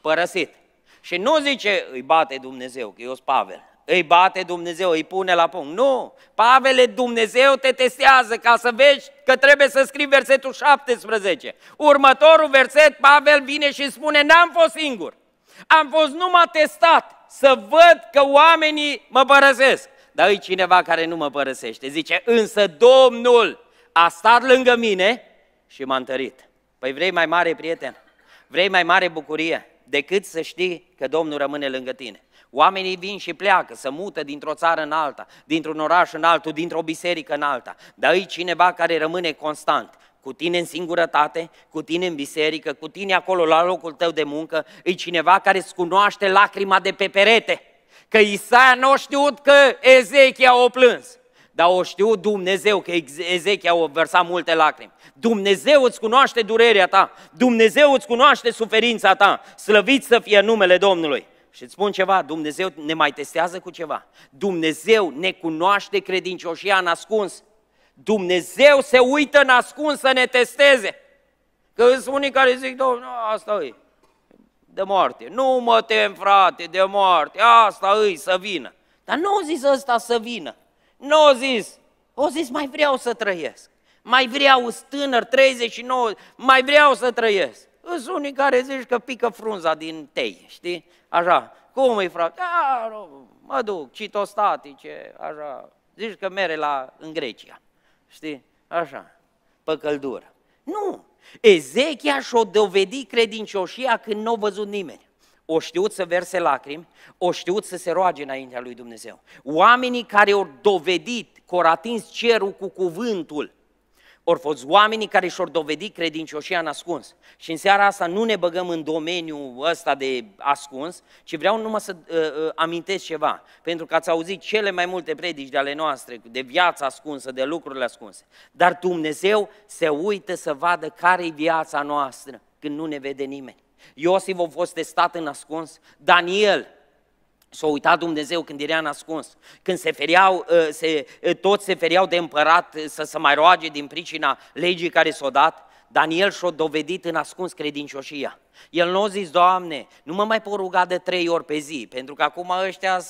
părăsit. Și nu zice, îi bate Dumnezeu, că eu sunt Pavel. Îi bate Dumnezeu, îi pune la punct. Nu! Pavele, Dumnezeu te testează ca să vezi că trebuie să scrii versetul 17. Următorul verset, Pavel vine și spune, n-am fost singur. Am fost numai testat să văd că oamenii mă părăsesc. Dar e cineva care nu mă părăsește. Zice, însă Domnul a stat lângă mine și m-a întărit. Păi vrei mai mare prieten? Vrei mai mare bucurie? decât să știi că Domnul rămâne lângă tine. Oamenii vin și pleacă, se mută dintr-o țară în alta, dintr-un oraș în altul, dintr-o biserică în alta. Dar e cineva care rămâne constant, cu tine în singurătate, cu tine în biserică, cu tine acolo la locul tău de muncă, e cineva care îți cunoaște lacrima de pe perete. Că Isaia nu a știut că Ezechia o plâns. Dar o știu Dumnezeu, că Ezechia o vărsa multe lacrimi. Dumnezeu îți cunoaște durerea ta. Dumnezeu îți cunoaște suferința ta. Slăvit să fie numele Domnului. Și îți spun ceva, Dumnezeu ne mai testează cu ceva. Dumnezeu ne cunoaște credincioșia în ascuns. Dumnezeu se uită în ascuns să ne testeze. Că sunt unii care zic, domnul, asta e, de moarte. Nu mă tem, frate, de moarte, asta e să vină. Dar nu zis ăsta să vină. Nu au zis. au zis, mai vreau să trăiesc. Mai vreau tânăr, 39, mai vreau să trăiesc. Sunt unii care zici că pică frunza din tei, știi? Așa, cum îi frate? A, da, nu, mă duc, citostatice, așa. Zici că mere la, în Grecia, știi? Așa, pe căldură. Nu, Ezechia și-o dovedi credincioșia când nu o văzut nimeni o știut să verse lacrimi, o știut să se roage înaintea lui Dumnezeu. Oamenii care au dovedit că au atins cerul cu cuvântul, ori fost oamenii care și-au dovedit credincioșia în ascuns. Și în seara asta nu ne băgăm în domeniul ăsta de ascuns, ci vreau numai să uh, uh, amintesc ceva. Pentru că ați auzit cele mai multe predici de ale noastre, de viața ascunsă, de lucrurile ascunse. Dar Dumnezeu se uită să vadă care e viața noastră când nu ne vede nimeni. Iosif a fost testat în ascuns, Daniel S-a uitat Dumnezeu când era în ascuns, când se feriau, uh, se, uh, toți se feriau de împărat uh, să se mai roage din pricina legii care s a dat, Daniel și-a dovedit în ascuns credincioșia. El nu a zis, Doamne, nu mă mai pot ruga de trei ori pe zi, pentru că acum ăștia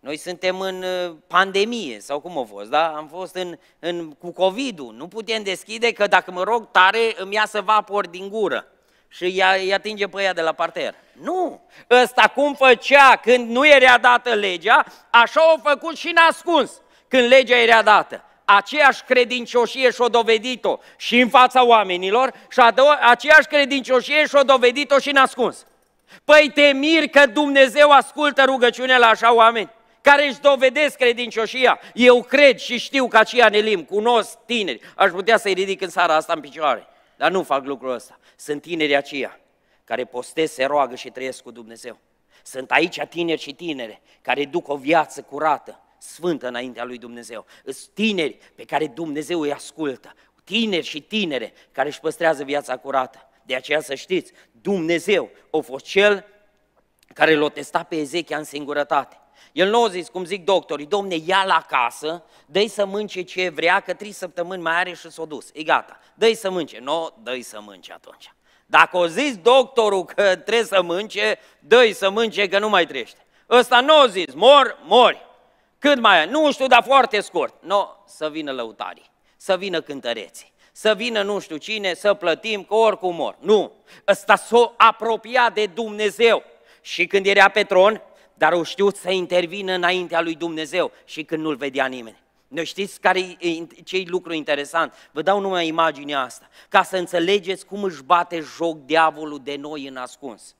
noi suntem în pandemie, sau cum a fost, da? Am fost în, în, cu covid -ul. Nu putem deschide, că dacă mă rog tare, îmi iasă vapor din gură și îi atinge pe ea de la parter. Nu! Ăsta cum făcea când nu era dată legea, așa o făcut și nascuns când legea era dată. Aceeași credincioșie și-o dovedit-o și în fața oamenilor și aceeași credincioșie și-o dovedit-o și nascuns. Păi te miri că Dumnezeu ascultă rugăciunea la așa oameni care își dovedesc credincioșia. Eu cred și știu că aceia nelim, cunosc tineri, aș putea să-i ridic în seara asta în picioare. Dar nu fac lucrul ăsta. Sunt tinerii aceia care postez, se roagă și trăiesc cu Dumnezeu. Sunt aici tineri și tinere care duc o viață curată, sfântă înaintea lui Dumnezeu. Sunt tineri pe care Dumnezeu îi ascultă. Tineri și tinere care își păstrează viața curată. De aceea să știți, Dumnezeu a fost cel care l-a testat pe Ezechia în singurătate. El nu a zis, cum zic doctorii, domne, ia la casă, dă să mânce ce vrea, că trei săptămâni mai are și s-o dus. E gata, dă să mânce. Nu, no, dă să mânce atunci. Dacă o zis doctorul că trebuie să mânce, dă să mânce că nu mai trește. Ăsta nu a zis, mor, mori. Cât mai ai? Nu știu, dar foarte scurt. Nu, no, să vină lăutarii, să vină cântăreții să vină nu știu cine, să plătim, că oricum mor. Nu, ăsta s-a o apropiat de Dumnezeu. Și când era pe tron, dar au știut să intervină înaintea lui Dumnezeu și când nu-l vedea nimeni. Nu știți care e ce lucru interesant? Vă dau numai imaginea asta, ca să înțelegeți cum își bate joc diavolul de noi în ascuns.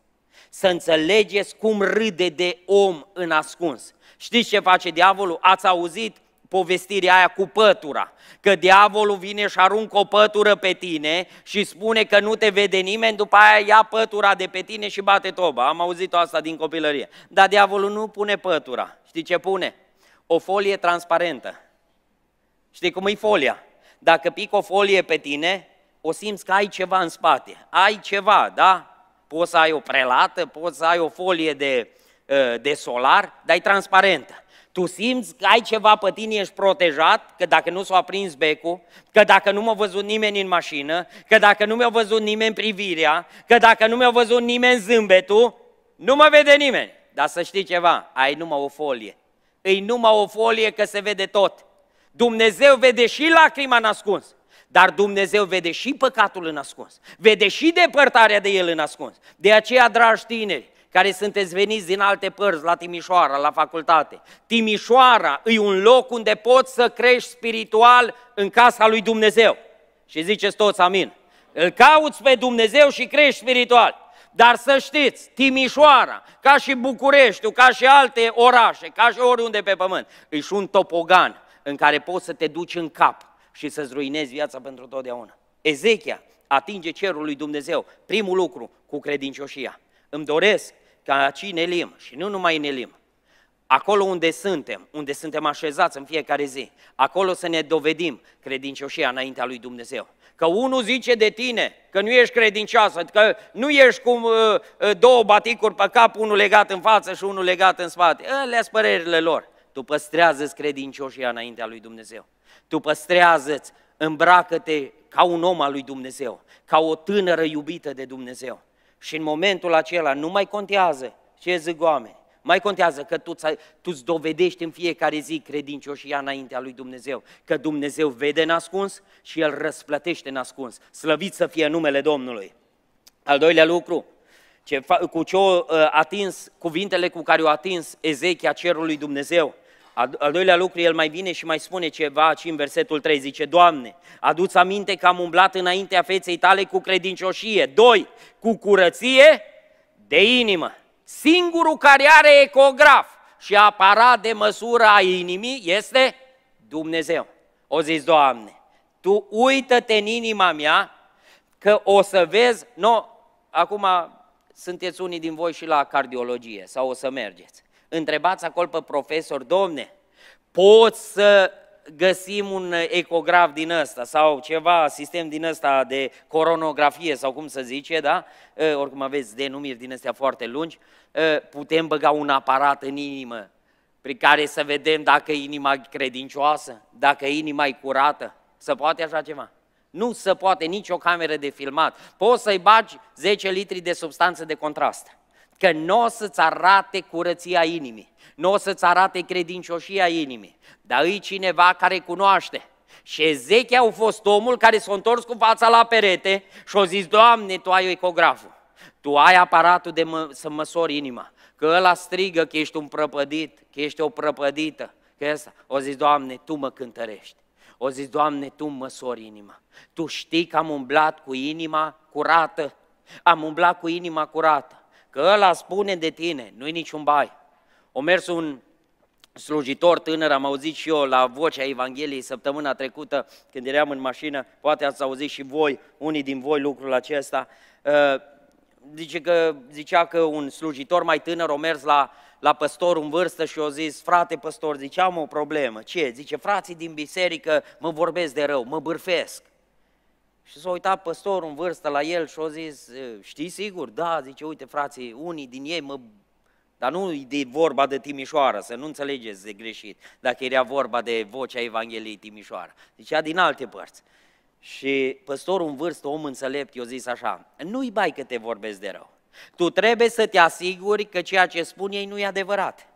Să înțelegeți cum râde de om în ascuns. Știți ce face diavolul? Ați auzit povestirea aia cu pătura, că diavolul vine și aruncă o pătură pe tine și spune că nu te vede nimeni, după aia ia pătura de pe tine și bate toba. Am auzit-o asta din copilărie. Dar diavolul nu pune pătura. Știi ce pune? O folie transparentă. Știi cum e folia? Dacă pic o folie pe tine, o simți că ai ceva în spate. Ai ceva, da? Poți să ai o prelată, poți să ai o folie de, uh, de solar, dar e transparentă. Tu simți că ai ceva pe tine, ești protejat, că dacă nu s-a aprins becul, că dacă nu m-a văzut nimeni în mașină, că dacă nu mi-a văzut nimeni privirea, că dacă nu mi-a văzut nimeni zâmbetul, nu mă vede nimeni. Dar să știi ceva, ai numai o folie. Îi numai o folie că se vede tot. Dumnezeu vede și lacrima nascuns. Dar Dumnezeu vede și păcatul în ascuns, vede și depărtarea de el în ascuns. De aceea, dragi tineri, care sunteți veniți din alte părți, la Timișoara, la facultate. Timișoara e un loc unde poți să crești spiritual în casa lui Dumnezeu. Și ziceți toți amin. Îl cauți pe Dumnezeu și crești spiritual. Dar să știți, Timișoara, ca și Bucureștiu, ca și alte orașe, ca și oriunde pe pământ, e și un topogan în care poți să te duci în cap și să-ți ruinezi viața pentru totdeauna. Ezechia atinge cerul lui Dumnezeu, primul lucru, cu credincioșia. Îmi doresc ca și în Elim și nu numai în Elim, acolo unde suntem, unde suntem așezați în fiecare zi, acolo să ne dovedim credincioșia înaintea lui Dumnezeu. Că unul zice de tine că nu ești credincioasă, că nu ești cum uh, uh, două baticuri pe cap, unul legat în față și unul legat în spate. Ele părerile lor. Tu păstrează-ți credincioșia înaintea lui Dumnezeu. Tu păstrează-ți, îmbracă-te ca un om al lui Dumnezeu, ca o tânără iubită de Dumnezeu. Și în momentul acela nu mai contează ce zic oameni, mai contează că tu, tu îți dovedești în fiecare zi credincioșia înaintea lui Dumnezeu, că Dumnezeu vede nascuns și El răsplătește nascuns. Slăvit să fie numele Domnului. Al doilea lucru, ce, cu ce o ă, atins, cuvintele cu care o atins Ezechia cerului Dumnezeu, al doilea lucru, el mai vine și mai spune ceva aici în versetul 3, zice, Doamne, adu-ți aminte că am umblat înaintea feței tale cu credincioșie. Doi, cu curăție de inimă. Singurul care are ecograf și aparat de măsură a inimii este Dumnezeu. O zis, Doamne, Tu uită-te în inima mea că o să vezi, No, acum sunteți unii din voi și la cardiologie sau o să mergeți întrebați acolo pe profesor, domne, pot să găsim un ecograf din ăsta sau ceva, sistem din ăsta de coronografie sau cum să zice, da? Oricum aveți denumiri din astea foarte lungi, putem băga un aparat în inimă prin care să vedem dacă inima e credincioasă, dacă inima e curată. Să poate așa ceva? Nu se poate nicio cameră de filmat. Poți să-i bagi 10 litri de substanță de contrast că nu o să-ți arate curăția inimii, nu o să-ți arate credincioșia inimii, dar e cineva care cunoaște. Și Ezechia a fost omul care s-a întors cu fața la perete și a zis, Doamne, Tu ai ecograful, Tu ai aparatul de mă- să măsori inima, că ăla strigă că ești un prăpădit, că ești o prăpădită, că asta. O zis, Doamne, Tu mă cântărești. O zis, Doamne, Tu măsori inima. Tu știi că am umblat cu inima curată, am umblat cu inima curată că ăla spune de tine, nu-i niciun bai. O mers un slujitor tânăr, am auzit și eu la vocea Evangheliei săptămâna trecută, când eram în mașină, poate ați auzit și voi, unii din voi lucrul acesta, uh, Zice că, zicea că un slujitor mai tânăr o mers la, la păstor în vârstă și o zis, frate păstor, zice, am o problemă. Ce? Zice, frații din biserică mă vorbesc de rău, mă bârfesc. Și s-a uitat păstorul în vârstă la el și a zis, știi sigur? Da, zice, uite frații, unii din ei mă... Dar nu e de vorba de Timișoara, să nu înțelegeți de greșit, dacă era vorba de vocea Evangheliei Timișoara. Zicea din alte părți. Și păstorul în vârstă, om înțelept, i-a zis așa, nu-i bai că te vorbesc de rău. Tu trebuie să te asiguri că ceea ce spun ei nu e adevărat.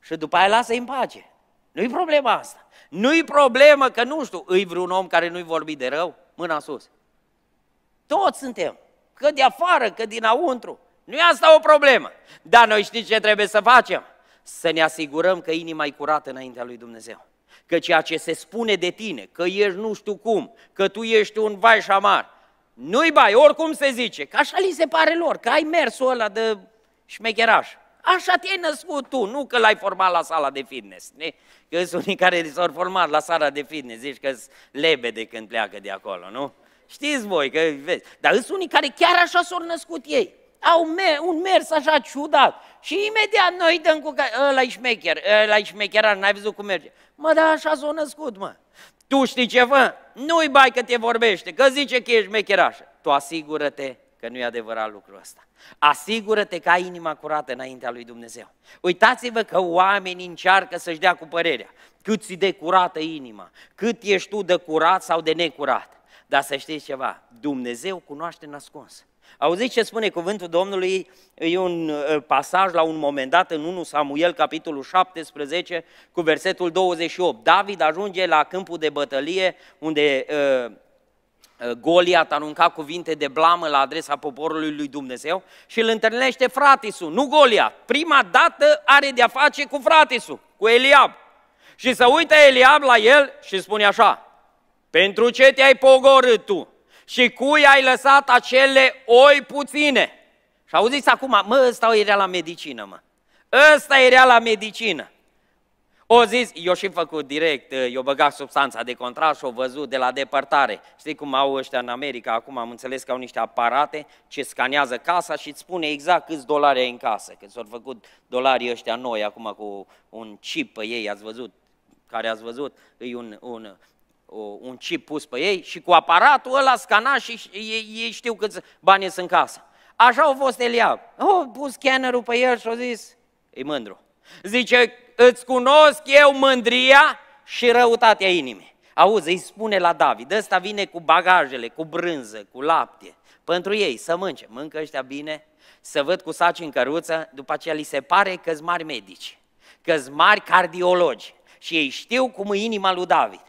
Și după aia lasă-i în pace. Nu-i problema asta. Nu-i problemă că, nu știu, îi vreun om care nu-i vorbi de rău mâna sus. Toți suntem, că de afară, că dinăuntru. Nu e asta o problemă. Dar noi știți ce trebuie să facem? Să ne asigurăm că inima e curată înaintea lui Dumnezeu. Că ceea ce se spune de tine, că ești nu știu cum, că tu ești un vai șamar, nu-i bai, oricum se zice, că așa li se pare lor, că ai mersul ăla de șmecheraș. Așa te-ai născut tu, nu că l-ai format la sala de fitness. Ne? Că sunt unii care s-au format la sala de fitness, zici că sunt lebede când pleacă de acolo, nu? Știți voi că vezi. Dar sunt unii care chiar așa s-au născut ei. Au me- un mers așa ciudat. Și imediat noi dăm cu care, ăla e șmecher, ăla e șmecher, n-ai văzut cum merge. Mă, dar așa s-au născut, mă. Tu știi ceva? Nu-i bai că te vorbește, că zice că ești mecherașă. Tu asigură-te că nu e adevărat lucrul ăsta. Asigură-te că ai inima curată înaintea lui Dumnezeu. Uitați-vă că oamenii încearcă să-și dea cu părerea. Cât ți de curată inima, cât ești tu de curat sau de necurat. Dar să știți ceva, Dumnezeu cunoaște nascuns. Auziți ce spune cuvântul Domnului? E un pasaj la un moment dat în 1 Samuel, capitolul 17, cu versetul 28. David ajunge la câmpul de bătălie unde uh, Eh, Goliat arunca cuvinte de blamă la adresa poporului lui Dumnezeu și îl întâlnește Fratisul, nu Goliat. Prima dată are de-a face cu Fratisul, cu Eliab. Și să uită Eliab la el și spune așa, pentru ce te-ai pogorât tu și cui ai lăsat acele oi puține? Și auziți acum, mă, ăsta era la medicină, mă. Ăsta era la medicină. O zis, eu și făcut direct, eu eh, băgat substanța de contrast și o văzut de la depărtare. Știi cum au ăștia în America, acum am înțeles că au niște aparate ce scanează casa și îți spune exact câți dolari ai în casă. Că s-au făcut dolarii ăștia noi, acum cu un chip pe ei, ați văzut, care ați văzut, e un, un, un chip pus pe ei și cu aparatul ăla scana și ei, ei știu câți bani sunt în casă. Așa au fost Eliab. Oh, pus scannerul pe el și au zis, e mândru. Zice, îți cunosc eu mândria și răutatea inimii. Auzi, îi spune la David, ăsta vine cu bagajele, cu brânză, cu lapte, pentru ei să mânce, mâncă ăștia bine, să văd cu saci în căruță, după aceea li se pare că mari medici, că mari cardiologi și ei știu cum e inima lui David.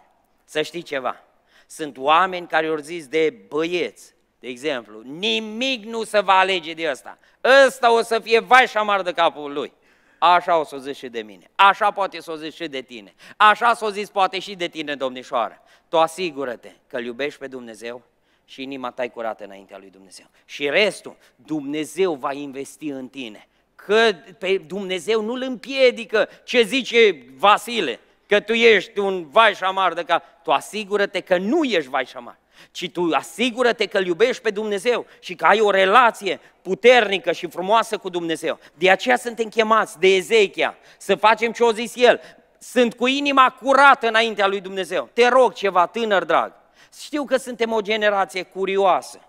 Să știi ceva, sunt oameni care au zis de băieți, de exemplu, nimic nu se va alege de ăsta. Ăsta o să fie vai și amar de capul lui. Așa o să o zici și de mine, așa poate să o zici și de tine, așa să o zici poate și de tine, domnișoară. Tu asigură-te că îl iubești pe Dumnezeu și inima ta e curată înaintea lui Dumnezeu. Și restul, Dumnezeu va investi în tine. Că pe Dumnezeu nu-l împiedică ce zice Vasile, că tu ești un vai șamar de ca... Tu asigură-te că nu ești vai șamar ci tu asigură-te că îl iubești pe Dumnezeu și că ai o relație puternică și frumoasă cu Dumnezeu. De aceea suntem chemați de Ezechia să facem ce o zis el. Sunt cu inima curată înaintea lui Dumnezeu. Te rog ceva, tânăr drag. Știu că suntem o generație curioasă.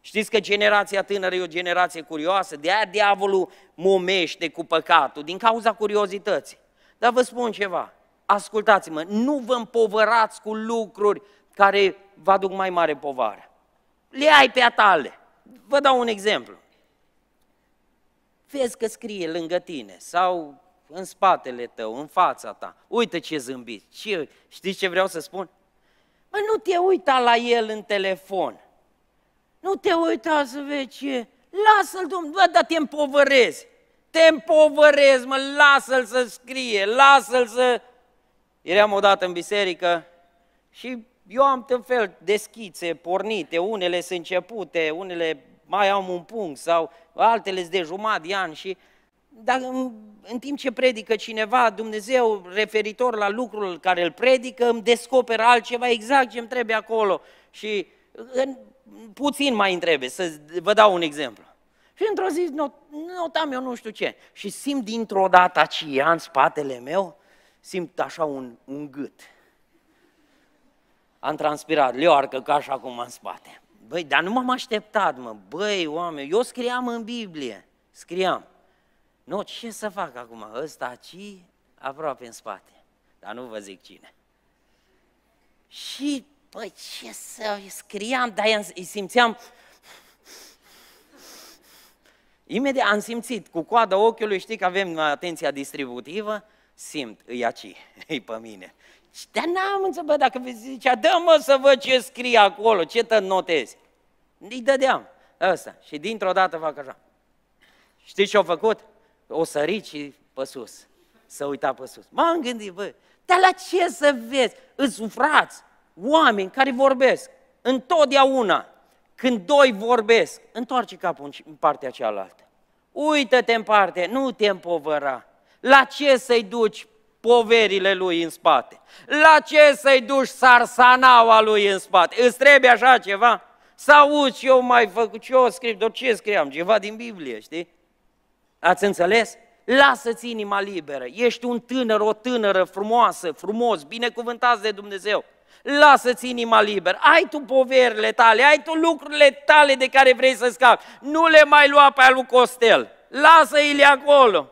Știți că generația tânără e o generație curioasă, de aia diavolul momește cu păcatul, din cauza curiozității. Dar vă spun ceva, ascultați-mă, nu vă împovărați cu lucruri care vă aduc mai mare povară. Le ai pe atale. Vă dau un exemplu. Vezi că scrie lângă tine sau în spatele tău, în fața ta. Uite ce zâmbit. Și știi ce vreau să spun? Mă, nu te uita la el în telefon. Nu te uita să vezi ce... Lasă-l, domnule, bă, dar te împovărezi. Te împovărezi, mă, lasă-l să scrie, lasă-l să... Eram odată în biserică și eu am tot fel de schițe pornite, unele sunt începute, unele mai am un punct sau altele sunt de jumătate de ani și dar în, în timp ce predică cineva, Dumnezeu, referitor la lucrul care îl predică, îmi descoperă altceva exact ce îmi trebuie acolo. Și în, puțin mai întrebe, să vă dau un exemplu. Și într-o zi not, notam eu nu știu ce. Și simt dintr-o dată aceea în spatele meu, simt așa un, un gât am transpirat, le arcă ca așa cum în spate. Băi, dar nu m-am așteptat, mă, băi, oameni, eu scriam în Biblie, scriam. Nu, ce să fac acum? Ăsta ci aproape în spate, dar nu vă zic cine. Și, băi, ce să scriam, dar îi simțeam, Imediat am simțit, cu coada ochiului, știi că avem atenția distributivă, simt, îi aci, îi pe mine. Și dar n-am înțeles, bă, dacă vezi zicea, dă mă să văd ce scrie acolo, ce te notezi. Îi dădeam ăsta. Și dintr-o dată fac așa. Știi ce-au făcut? O sărit și pe sus. Să uita pe sus. M-am gândit, bă, dar la ce să vezi? Îți sufrați oameni care vorbesc. Întotdeauna, când doi vorbesc, întoarce capul în partea cealaltă. Uită-te în parte, nu te împovăra. La ce să-i duci poverile lui în spate. La ce să-i duci sarsanaua lui în spate? Îți trebuie așa ceva? Să auzi eu mai făcut, eu scriu, dar ce scriam? Ceva din Biblie, știi? Ați înțeles? Lasă-ți inima liberă. Ești un tânăr, o tânără frumoasă, frumos, binecuvântat de Dumnezeu. Lasă-ți inima liberă. Ai tu poverile tale, ai tu lucrurile tale de care vrei să scapi. Nu le mai lua pe al lui Costel. Lasă-i acolo.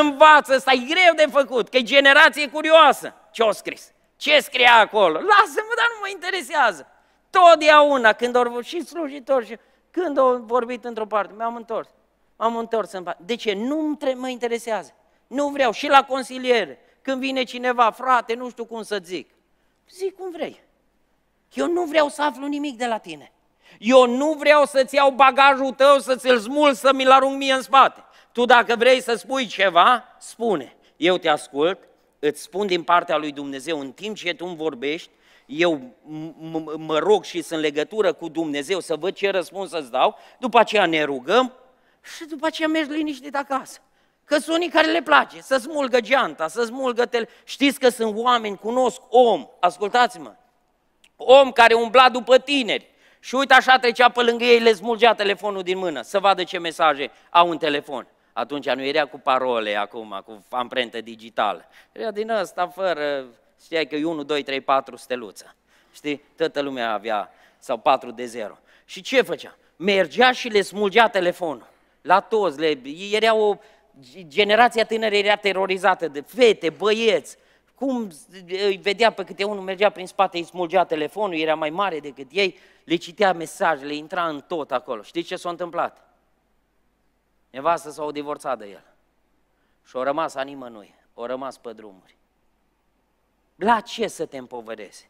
Învață, să e greu de făcut, că e generație curioasă. Ce o scris? Ce scrie acolo? Lasă-mă, dar nu mă interesează. Totdeauna, când au și slujitori, și când au vorbit într-o parte, mi-am întors. M-am întors în parte. De ce? Nu mă interesează. Nu vreau. Și la consiliere, când vine cineva, frate, nu știu cum să zic. Zic cum vrei. Eu nu vreau să aflu nimic de la tine. Eu nu vreau să-ți iau bagajul tău, să-ți-l smul, să mi-l arunc mie în spate. Tu dacă vrei să spui ceva, spune. Eu te ascult, îți spun din partea lui Dumnezeu, în timp ce tu îmi vorbești, eu mă rog și sunt legătură cu Dumnezeu să văd ce răspuns să-ți dau, după aceea ne rugăm și după aceea mergi liniștit acasă. Că sunt unii care le place, să smulgă geanta, să smulgă tel. Știți că sunt oameni, cunosc om, ascultați-mă, om care umbla după tineri și uite așa trecea pe lângă ei, le smulgea telefonul din mână, să vadă ce mesaje au în telefon. Atunci nu era cu parole acum, cu amprentă digitală. Era din ăsta fără, știai că e 1, 2, 3, 4 steluță. Știi? Toată lumea avea, sau 4 de 0. Și ce făcea? Mergea și le smulgea telefonul. La toți, le, era o, generația tânără era terorizată de fete, băieți, cum îi vedea pe câte unul, mergea prin spate, îi smulgea telefonul, era mai mare decât ei, le citea mesajele, intra în tot acolo. Știi ce s-a întâmplat? Nevastă s-au divorțat de el. Și au rămas animă noi, au rămas pe drumuri. La ce să te împovărezi?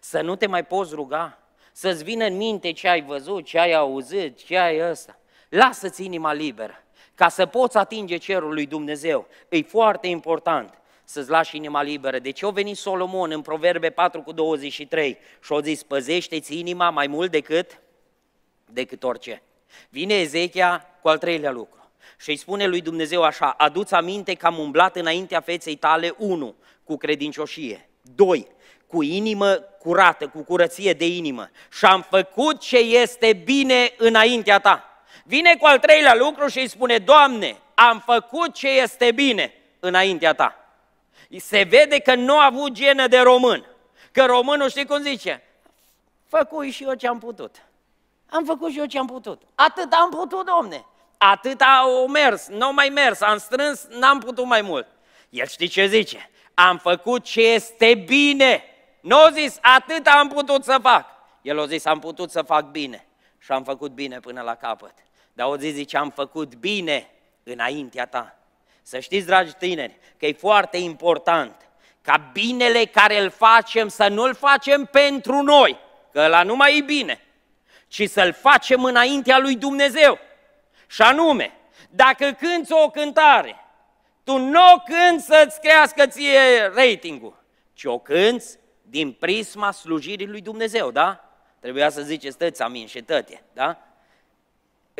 Să nu te mai poți ruga? Să-ți vină în minte ce ai văzut, ce ai auzit, ce ai ăsta? Lasă-ți inima liberă. Ca să poți atinge cerul lui Dumnezeu, e foarte important să-ți lași inima liberă. De ce a venit Solomon în Proverbe 4 cu 23 și o zis, păzește-ți inima mai mult decât, decât orice. Vine Ezechia cu al treilea lucru. Și îi spune lui Dumnezeu așa, aduți aminte că am umblat înaintea feței tale, 1. cu credincioșie, 2. cu inimă curată, cu curăție de inimă și am făcut ce este bine înaintea ta. Vine cu al treilea lucru și îi spune, Doamne, am făcut ce este bine înaintea ta. Se vede că nu a avut genă de român, că românul știi cum zice, făcui și eu ce am putut. Am făcut și eu ce am putut. Atât am putut, domne atât au mers, nu mai mers, am strâns, n-am putut mai mult. El știe ce zice? Am făcut ce este bine. Nu n zis, atât am putut să fac. El a zis, am putut să fac bine. Și am făcut bine până la capăt. Dar o zi zice, am făcut bine înaintea ta. Să știți, dragi tineri, că e foarte important ca binele care îl facem să nu-l facem pentru noi, că la nu mai e bine, ci să-l facem înaintea lui Dumnezeu. Și anume, dacă cânți o cântare, tu nu o cânți să-ți crească ție ratingul, ci o cânți din prisma slujirii lui Dumnezeu, da? Trebuia să zice stăți amin și tăte, da?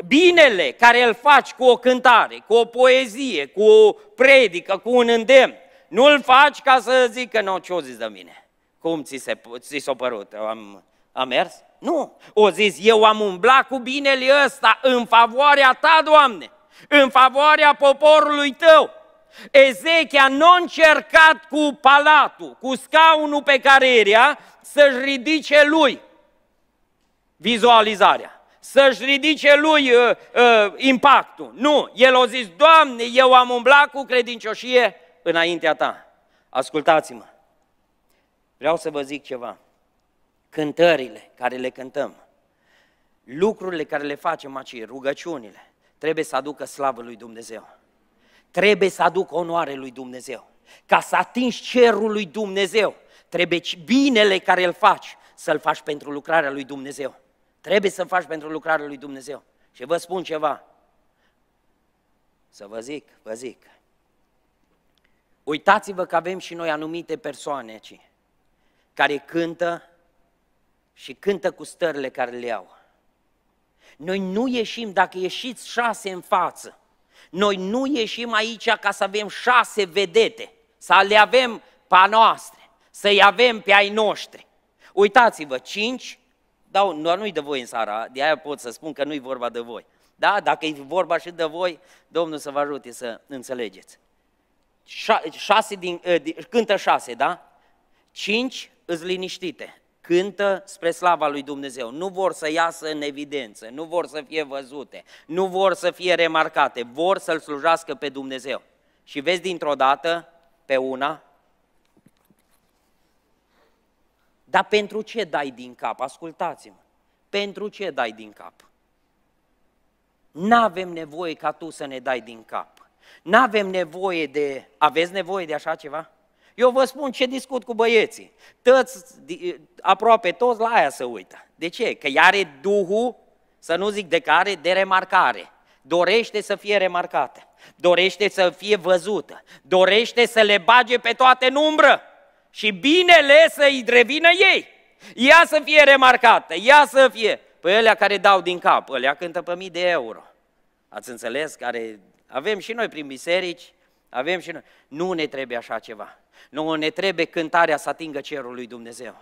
Binele care îl faci cu o cântare, cu o poezie, cu o predică, cu un îndemn, nu-l faci ca să zică, nu, ce-o zis de mine? Cum ți, se, ți s-a părut? Am, am mers? Nu, o zis, eu am umblat cu binele ăsta în favoarea ta, Doamne, în favoarea poporului tău. Ezechia nu a încercat cu palatul, cu scaunul pe care era, să-și ridice lui vizualizarea, să-și ridice lui uh, uh, impactul. Nu, el a zis, Doamne, eu am umblat cu credincioșie înaintea ta. Ascultați-mă, vreau să vă zic ceva cântările care le cântăm, lucrurile care le facem aici, rugăciunile, trebuie să aducă slavă lui Dumnezeu. Trebuie să aducă onoare lui Dumnezeu. Ca să atingi cerul lui Dumnezeu, trebuie binele care îl faci să-l faci pentru lucrarea lui Dumnezeu. Trebuie să faci pentru lucrarea lui Dumnezeu. Și vă spun ceva. Să vă zic, vă zic. Uitați-vă că avem și noi anumite persoane aici care cântă și cântă cu stările care le au. Noi nu ieșim, dacă ieșiți șase în față, noi nu ieșim aici ca să avem șase vedete, să le avem pe a noastre, să-i avem pe ai noștri. Uitați-vă, cinci, dar nu, nu-i de voi în seara, de aia pot să spun că nu-i vorba de voi. Da? Dacă e vorba și de voi, Domnul să vă ajute să înțelegeți. Șa, șase din, eh, cântă șase, da? Cinci îți liniștite, cântă spre slava lui Dumnezeu. Nu vor să iasă în evidență, nu vor să fie văzute, nu vor să fie remarcate, vor să-L slujească pe Dumnezeu. Și vezi dintr-o dată, pe una, dar pentru ce dai din cap? Ascultați-mă. Pentru ce dai din cap? N-avem nevoie ca tu să ne dai din cap. N-avem nevoie de... Aveți nevoie de așa ceva? Eu vă spun ce discut cu băieții. Toți, aproape toți la aia se uită. De ce? Că ea are duhul, să nu zic de care, de remarcare. Dorește să fie remarcată, dorește să fie văzută, dorește să le bage pe toate în umbră și binele să-i revină ei. Ea să fie remarcată, ea să fie... Păi ălea care dau din cap, ălea cântă pe mii de euro. Ați înțeles? Care... Avem și noi prin biserici, avem și noi. Nu ne trebuie așa ceva. Nu ne trebuie cântarea să atingă cerul lui Dumnezeu.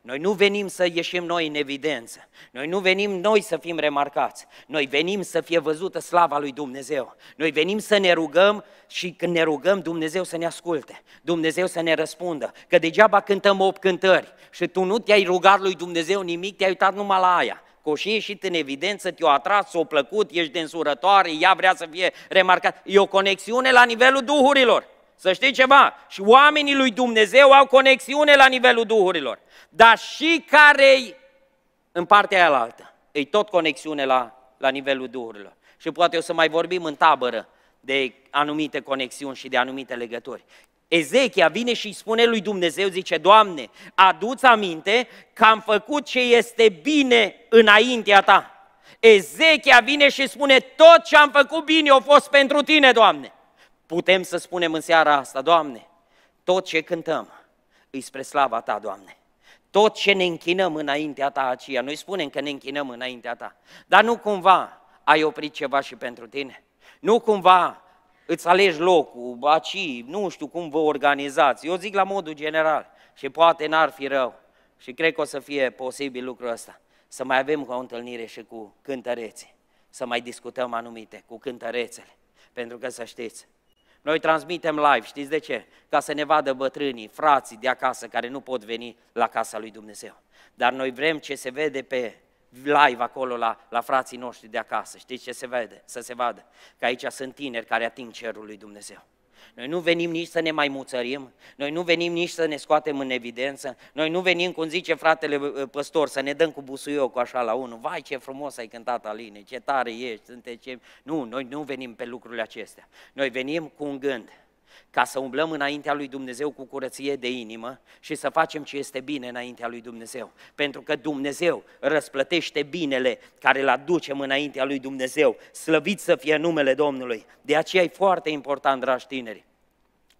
Noi nu venim să ieșim noi în evidență. Noi nu venim noi să fim remarcați. Noi venim să fie văzută slava lui Dumnezeu. Noi venim să ne rugăm și când ne rugăm Dumnezeu să ne asculte. Dumnezeu să ne răspundă. Că degeaba cântăm 8 cântări și tu nu te-ai rugat lui Dumnezeu nimic, te-ai uitat numai la aia. Că și ieșit în evidență, te-o atras, o plăcut, ești de însurătoare, ea vrea să fie remarcat. E o conexiune la nivelul duhurilor. Să știi ceva, și oamenii lui Dumnezeu au conexiune la nivelul duhurilor, dar și care în partea aia altă, e tot conexiune la, la nivelul duhurilor. Și poate o să mai vorbim în tabără de anumite conexiuni și de anumite legături. Ezechia vine și îi spune lui Dumnezeu, zice, Doamne, adu-ți aminte că am făcut ce este bine înaintea Ta. Ezechia vine și spune, tot ce am făcut bine a fost pentru Tine, Doamne putem să spunem în seara asta, Doamne, tot ce cântăm îi spre slava Ta, Doamne. Tot ce ne închinăm înaintea Ta aceea, noi spunem că ne închinăm înaintea Ta, dar nu cumva ai oprit ceva și pentru Tine. Nu cumva îți alegi locul, aci, nu știu cum vă organizați. Eu zic la modul general și poate n-ar fi rău și cred că o să fie posibil lucrul ăsta. Să mai avem o întâlnire și cu cântăreții, să mai discutăm anumite cu cântărețele, pentru că să știți, noi transmitem live, știți de ce? Ca să ne vadă bătrânii, frații de acasă care nu pot veni la casa lui Dumnezeu. Dar noi vrem ce se vede pe live acolo la, la frații noștri de acasă. Știți ce se vede? Să se vadă. Că aici sunt tineri care ating cerul lui Dumnezeu. Noi nu venim nici să ne mai muțărim, noi nu venim nici să ne scoatem în evidență, noi nu venim, cum zice fratele păstor, să ne dăm cu cu așa la unul, vai ce frumos ai cântat Aline, ce tare ești, suntem ce... Nu, noi nu venim pe lucrurile acestea, noi venim cu un gând, ca să umblăm înaintea lui Dumnezeu cu curăție de inimă și să facem ce este bine înaintea lui Dumnezeu. Pentru că Dumnezeu răsplătește binele care îl aducem înaintea lui Dumnezeu. Slăvit să fie numele Domnului. De aceea e foarte important, dragi tineri,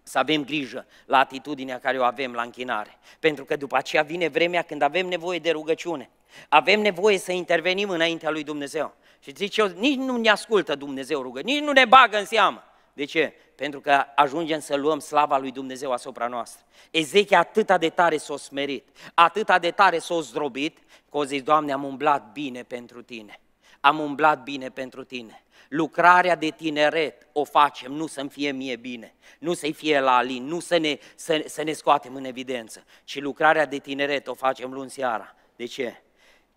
să avem grijă la atitudinea care o avem la închinare. Pentru că după aceea vine vremea când avem nevoie de rugăciune. Avem nevoie să intervenim înaintea lui Dumnezeu. Și zice, nici nu ne ascultă Dumnezeu rugă, nici nu ne bagă în seamă. De ce? pentru că ajungem să luăm slava lui Dumnezeu asupra noastră. Ezechia atâta de tare s-a smerit, atâta de tare s-a zdrobit, că o zis, Doamne, am umblat bine pentru Tine. Am umblat bine pentru Tine. Lucrarea de tineret o facem, nu să-mi fie mie bine, nu să-i fie la Alin, nu să ne, să, să ne scoatem în evidență, ci lucrarea de tineret o facem luni seara. De ce?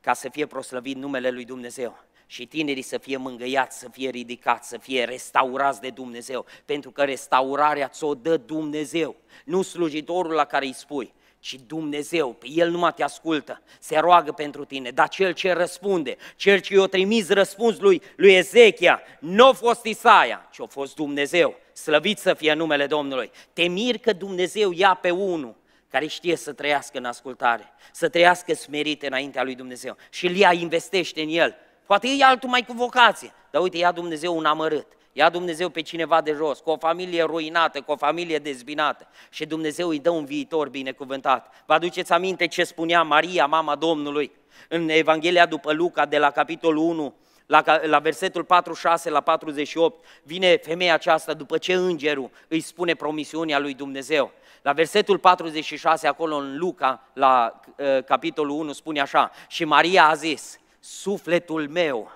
Ca să fie proslăvit numele lui Dumnezeu și tinerii să fie mângâiați, să fie ridicați, să fie restaurați de Dumnezeu, pentru că restaurarea ți-o dă Dumnezeu, nu slujitorul la care îi spui, ci Dumnezeu, pe El numai te ascultă, se roagă pentru tine, dar Cel ce răspunde, Cel ce i-o trimis răspuns lui, lui Ezechia, nu a fost Isaia, ci a fost Dumnezeu, slăvit să fie numele Domnului. Te mir că Dumnezeu ia pe unul care știe să trăiască în ascultare, să trăiască smerit înaintea lui Dumnezeu și îl ia, investește în el Poate e altul mai cu vocație, dar uite, ia Dumnezeu un amărât. Ia Dumnezeu pe cineva de jos, cu o familie ruinată, cu o familie dezbinată și Dumnezeu îi dă un viitor binecuvântat. Vă aduceți aminte ce spunea Maria, mama Domnului, în Evanghelia după Luca, de la capitolul 1, la, la versetul 46 la 48, vine femeia aceasta după ce îngerul îi spune promisiunea lui Dumnezeu. La versetul 46, acolo în Luca, la uh, capitolul 1, spune așa, și Maria a zis, Sufletul meu,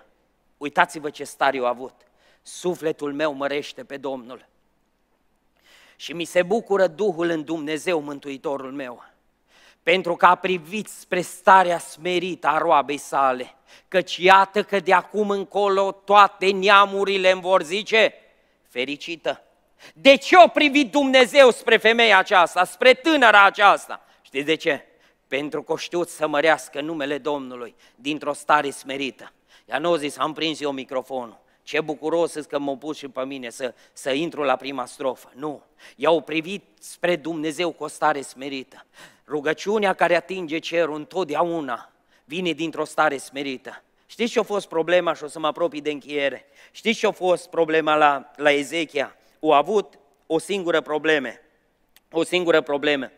uitați-vă ce stare eu avut, sufletul meu mărește pe Domnul. Și mi se bucură Duhul în Dumnezeu, Mântuitorul meu, pentru că a privit spre starea smerită a roabei sale, căci iată că de acum încolo toate neamurile îmi vor zice, fericită. De ce o privit Dumnezeu spre femeia aceasta, spre tânăra aceasta? Știți de ce? pentru că știu să mărească numele Domnului dintr-o stare smerită. Ea nu a zis, am prins eu microfonul. Ce bucuros sunt că m-au pus și pe mine să, să intru la prima strofă. Nu, i-au privit spre Dumnezeu cu o stare smerită. Rugăciunea care atinge cerul întotdeauna vine dintr-o stare smerită. Știți ce a fost problema și o să mă apropii de încheiere? Știți ce a fost problema la, la Ezechia? Au avut o singură probleme. O singură problemă.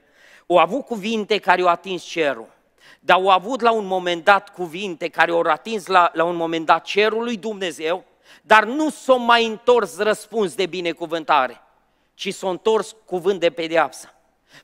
Au avut cuvinte care au atins cerul, dar au avut la un moment dat cuvinte care au atins la, la un moment dat cerul lui Dumnezeu, dar nu s-au mai întors răspuns de binecuvântare, ci s-au întors cuvânt de pedeapsă.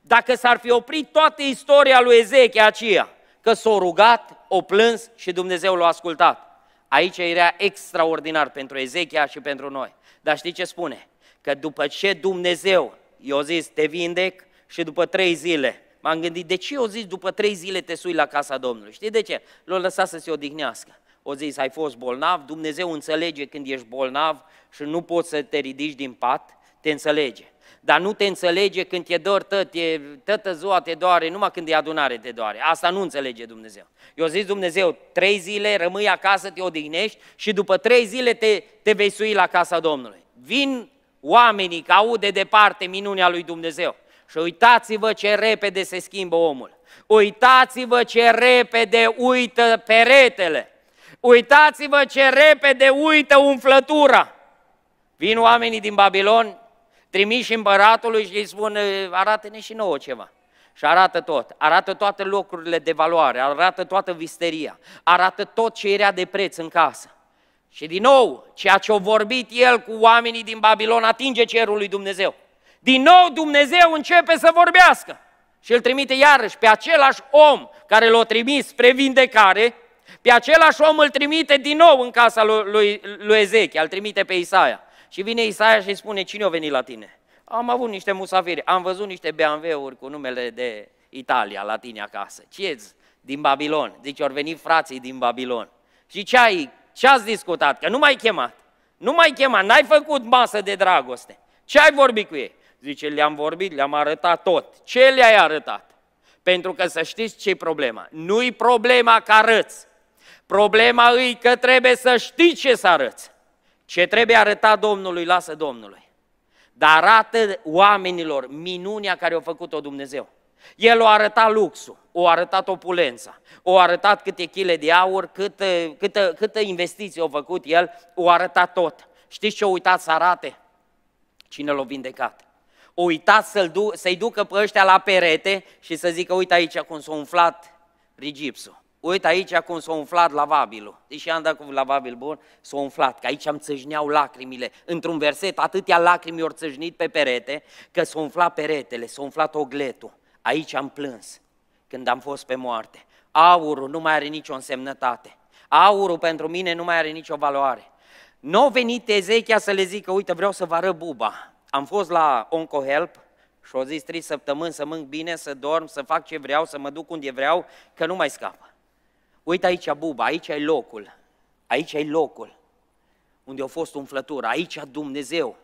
Dacă s-ar fi oprit toată istoria lui Ezechia aceea, că s-a rugat, o plâns și Dumnezeu l-a ascultat. Aici era extraordinar pentru Ezechia și pentru noi. Dar știi ce spune? Că după ce Dumnezeu i-a zis, te vindec, și după trei zile. M-am gândit, de ce o zis după trei zile te sui la casa Domnului? Știi de ce? L-o lăsat să se odihnească. O zis, ai fost bolnav, Dumnezeu înțelege când ești bolnav și nu poți să te ridici din pat, te înțelege. Dar nu te înțelege când te dor tot, e, tătă ziua te doare, numai când e adunare te doare. Asta nu înțelege Dumnezeu. Eu zis Dumnezeu, trei zile rămâi acasă, te odihnești și după trei zile te, te vei sui la casa Domnului. Vin oamenii că aud de departe minunea lui Dumnezeu. Și uitați-vă ce repede se schimbă omul. Uitați-vă ce repede uită peretele. Uitați-vă ce repede uită umflătura. Vin oamenii din Babilon, trimiși împăratului și îi spun, arată-ne și nouă ceva. Și arată tot, arată toate locurile de valoare, arată toată visteria, arată tot ce era de preț în casă. Și din nou, ceea ce a vorbit el cu oamenii din Babilon atinge cerul lui Dumnezeu. Din nou Dumnezeu începe să vorbească și îl trimite iarăși pe același om care l-a trimis spre vindecare, pe același om îl trimite din nou în casa lui, lui, lui Ezechia, îl trimite pe Isaia. Și vine Isaia și îi spune, cine a venit la tine? Am avut niște musafiri, am văzut niște BMW-uri cu numele de Italia la tine acasă. ce Din Babilon. Zice, au venit frații din Babilon. Și ce ai, ce ați discutat? Că nu m-ai chemat. Nu m-ai chemat, n-ai făcut masă de dragoste. Ce ai vorbit cu ei? Zice, le-am vorbit, le-am arătat tot. Ce le-ai arătat? Pentru că să știți ce-i problema. Nu-i problema că arăți. Problema îi că trebuie să știi ce să arăți. Ce trebuie arătat Domnului, lasă Domnului. Dar arată oamenilor minunea care a făcut-o Dumnezeu. El o arăta luxul, o arătat opulența, o arătat câte chile de aur, câtă, câtă, câtă investiții a făcut el, o arătat tot. Știți ce a uitat să arate? Cine l-a vindecat? uitat să i du- să-i ducă pe ăștia la perete și să zică, uite aici cum s-a umflat rigipsul. Uite aici cum s-a umflat lavabilul. Deși am dat cu lavabil bun, s-a umflat, că aici am țâșneau lacrimile. Într-un verset, atâtea lacrimi ori țâșnit pe perete, că s-a umflat peretele, s-a umflat ogletul. Aici am plâns când am fost pe moarte. Aurul nu mai are nicio însemnătate. Aurul pentru mine nu mai are nicio valoare. Nu a venit Ezechia să le zică, uite, vreau să vă arăt buba. Am fost la OncoHelp și au zis trei săptămâni să mănânc bine, să dorm, să fac ce vreau, să mă duc unde vreau, că nu mai scapă. Uite aici, buba, aici e locul. Aici e locul unde a fost umflătura, Aici Dumnezeu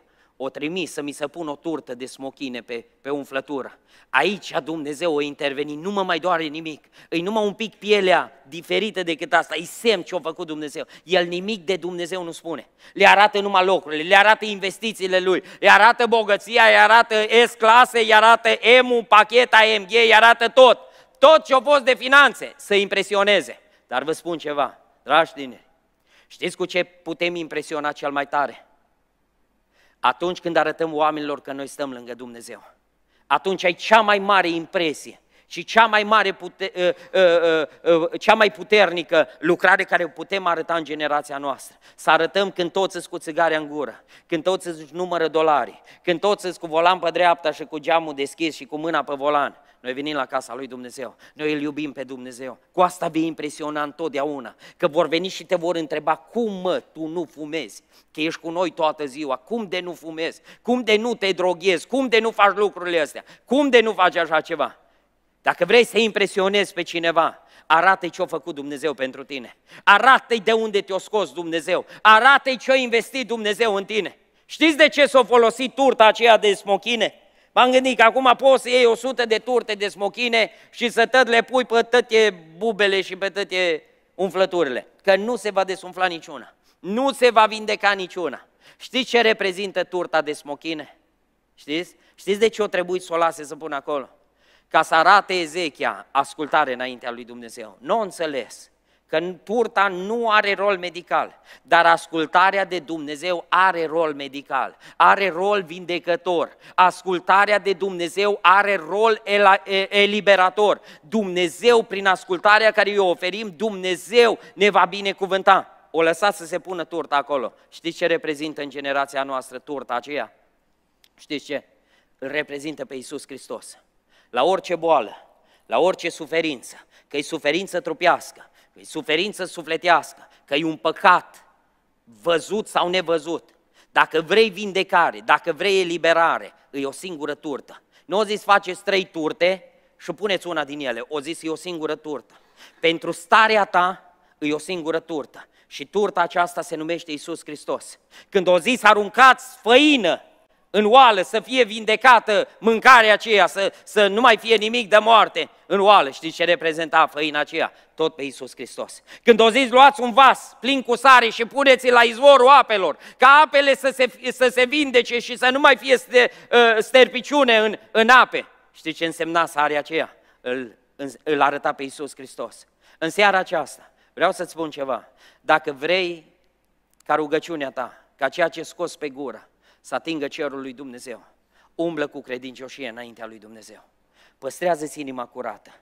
o trimis să mi se pună o turtă de smochine pe, pe umflătură. Aici Dumnezeu a intervenit, nu mă mai doare nimic. Îi numai un pic pielea diferită decât asta, îi semn ce a făcut Dumnezeu. El nimic de Dumnezeu nu spune. Le arată numai lucrurile, le arată investițiile lui, le arată bogăția, îi arată S-clase, îi arată M-ul, pacheta MG, îi arată tot. Tot ce a fost de finanțe să impresioneze. Dar vă spun ceva, dragi tineri, știți cu ce putem impresiona cel mai tare? Atunci când arătăm oamenilor că noi stăm lângă Dumnezeu, atunci ai cea mai mare impresie și cea mai, mare pute, uh, uh, uh, uh, cea mai puternică lucrare care o putem arăta în generația noastră. Să arătăm când toți îți cu țigarea în gură, când toți îți numără dolari, când toți îți cu volan pe dreapta și cu geamul deschis și cu mâna pe volan. Noi venim la casa lui Dumnezeu, noi îl iubim pe Dumnezeu. Cu asta vei impresiona întotdeauna, că vor veni și te vor întreba cum mă, tu nu fumezi, că ești cu noi toată ziua, cum de nu fumezi, cum de nu te droghezi, cum de nu faci lucrurile astea, cum de nu faci așa ceva. Dacă vrei să impresionezi pe cineva, arată-i ce-a făcut Dumnezeu pentru tine. Arată-i de unde te-a scos Dumnezeu. Arată-i ce-a investit Dumnezeu în tine. Știți de ce s-a folosit turta aceea de smochine? M-am gândit că acum poți să iei 100 de turte de smochine și să tot le pui pe toate bubele și pe toate umflăturile. Că nu se va desumfla niciuna. Nu se va vindeca niciuna. Știți ce reprezintă turta de smochine? Știți? Știți de ce o trebuie să o lase să pun acolo? Ca să arate Ezechia ascultare înaintea lui Dumnezeu. Nu n-o înțeles că turta nu are rol medical, dar ascultarea de Dumnezeu are rol medical, are rol vindecător, ascultarea de Dumnezeu are rol eliberator. Dumnezeu, prin ascultarea care îi oferim, Dumnezeu ne va binecuvânta. O lăsați să se pună turta acolo. Știți ce reprezintă în generația noastră turta aceea? Știți ce? Îl reprezintă pe Iisus Hristos. La orice boală, la orice suferință, că e suferință trupească, că e suferință sufletească, că e un păcat văzut sau nevăzut. Dacă vrei vindecare, dacă vrei eliberare, e o singură turtă. Nu o zis faceți trei turte și puneți una din ele, o zis e o singură turtă. Pentru starea ta e o singură turtă. Și turta aceasta se numește Isus Hristos. Când o zis aruncați făină în oală, să fie vindecată mâncarea aceea, să, să nu mai fie nimic de moarte în oală. Știți ce reprezenta făina aceea? Tot pe Iisus Hristos. Când o zis, luați un vas plin cu sare și puneți-l la izvorul apelor, ca apele să se, să se vindece și să nu mai fie ă, sterpiciune în, în ape. Știți ce însemna sarea aceea? Îl, îl arăta pe Iisus Hristos. În seara aceasta, vreau să-ți spun ceva. Dacă vrei ca rugăciunea ta, ca ceea ce scos pe gură, să atingă cerul lui Dumnezeu. Umblă cu credincioșie înaintea lui Dumnezeu. Păstrează-ți inima curată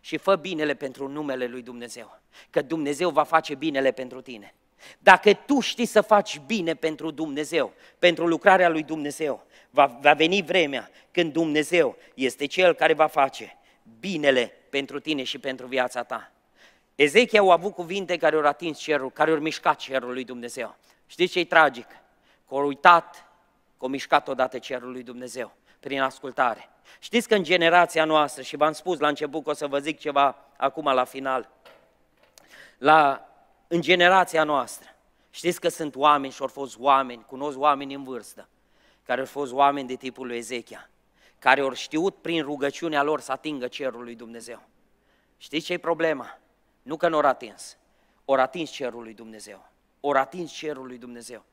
și fă binele pentru numele lui Dumnezeu, că Dumnezeu va face binele pentru tine. Dacă tu știi să faci bine pentru Dumnezeu, pentru lucrarea lui Dumnezeu, va, va veni vremea când Dumnezeu este Cel care va face binele pentru tine și pentru viața ta. Ezechia a avut cuvinte care au atins cerul, care au mișcat cerul lui Dumnezeu. Știți ce e tragic? Că au uitat o mișcat odată cerul lui Dumnezeu prin ascultare. Știți că în generația noastră, și v-am spus la început că o să vă zic ceva acum la final, la, în generația noastră, știți că sunt oameni și au fost oameni, cunosc oameni în vârstă, care au fost oameni de tipul lui Ezechia, care au știut prin rugăciunea lor să atingă cerul lui Dumnezeu. Știți ce e problema? Nu că nu au atins, au atins cerul lui Dumnezeu, Au atins cerul lui Dumnezeu.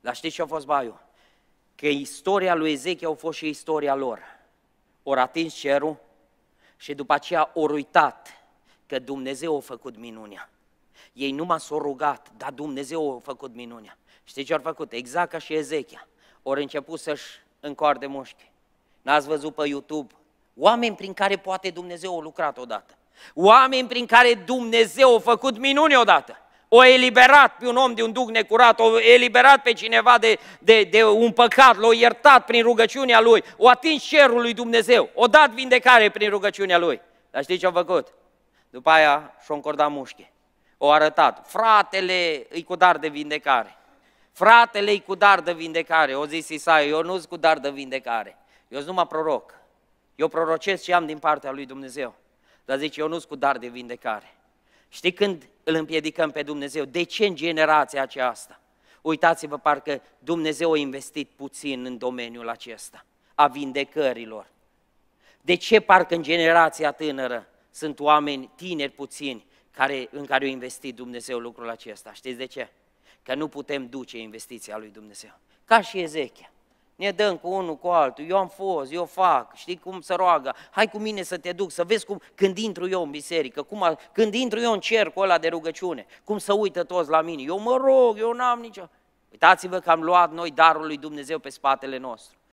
Dar știți ce a fost baiul? că istoria lui Ezechia a fost și istoria lor. Ori atins cerul și după aceea ori uitat că Dumnezeu a făcut minunea. Ei numai s-au rugat, dar Dumnezeu a făcut minunea. Știți ce au făcut? Exact ca și Ezechia. Ori început să-și încoarde mușchi. N-ați văzut pe YouTube oameni prin care poate Dumnezeu a lucrat odată. Oameni prin care Dumnezeu a făcut minuni odată o eliberat pe un om de un duc necurat, o eliberat pe cineva de, de, de un păcat, l-o iertat prin rugăciunea lui, o atins cerul lui Dumnezeu, o dat vindecare prin rugăciunea lui. Dar știi ce a făcut? După aia și-o încordat mușchi. O arătat. Fratele îi cu dar de vindecare. Fratele îi cu dar de vindecare. O zis Isaia, eu nu-s cu dar de vindecare. Eu sunt numai proroc. Eu prorocesc ce am din partea lui Dumnezeu. Dar zice, eu nu-s cu dar de vindecare. Știi când îl împiedicăm pe Dumnezeu. De ce în generația aceasta? Uitați-vă, parcă Dumnezeu a investit puțin în domeniul acesta, a vindecărilor. De ce parcă în generația tânără sunt oameni tineri puțini care, în care a investit Dumnezeu lucrul acesta? Știți de ce? Că nu putem duce investiția lui Dumnezeu. Ca și Ezechia. Ne dăm cu unul, cu altul, eu am fost, eu fac, știi cum să roagă, hai cu mine să te duc, să vezi cum, când intru eu în biserică, cum, a, când intru eu în cercul ăla de rugăciune, cum să uită toți la mine, eu mă rog, eu n-am nicio... Uitați-vă că am luat noi darul lui Dumnezeu pe spatele nostru.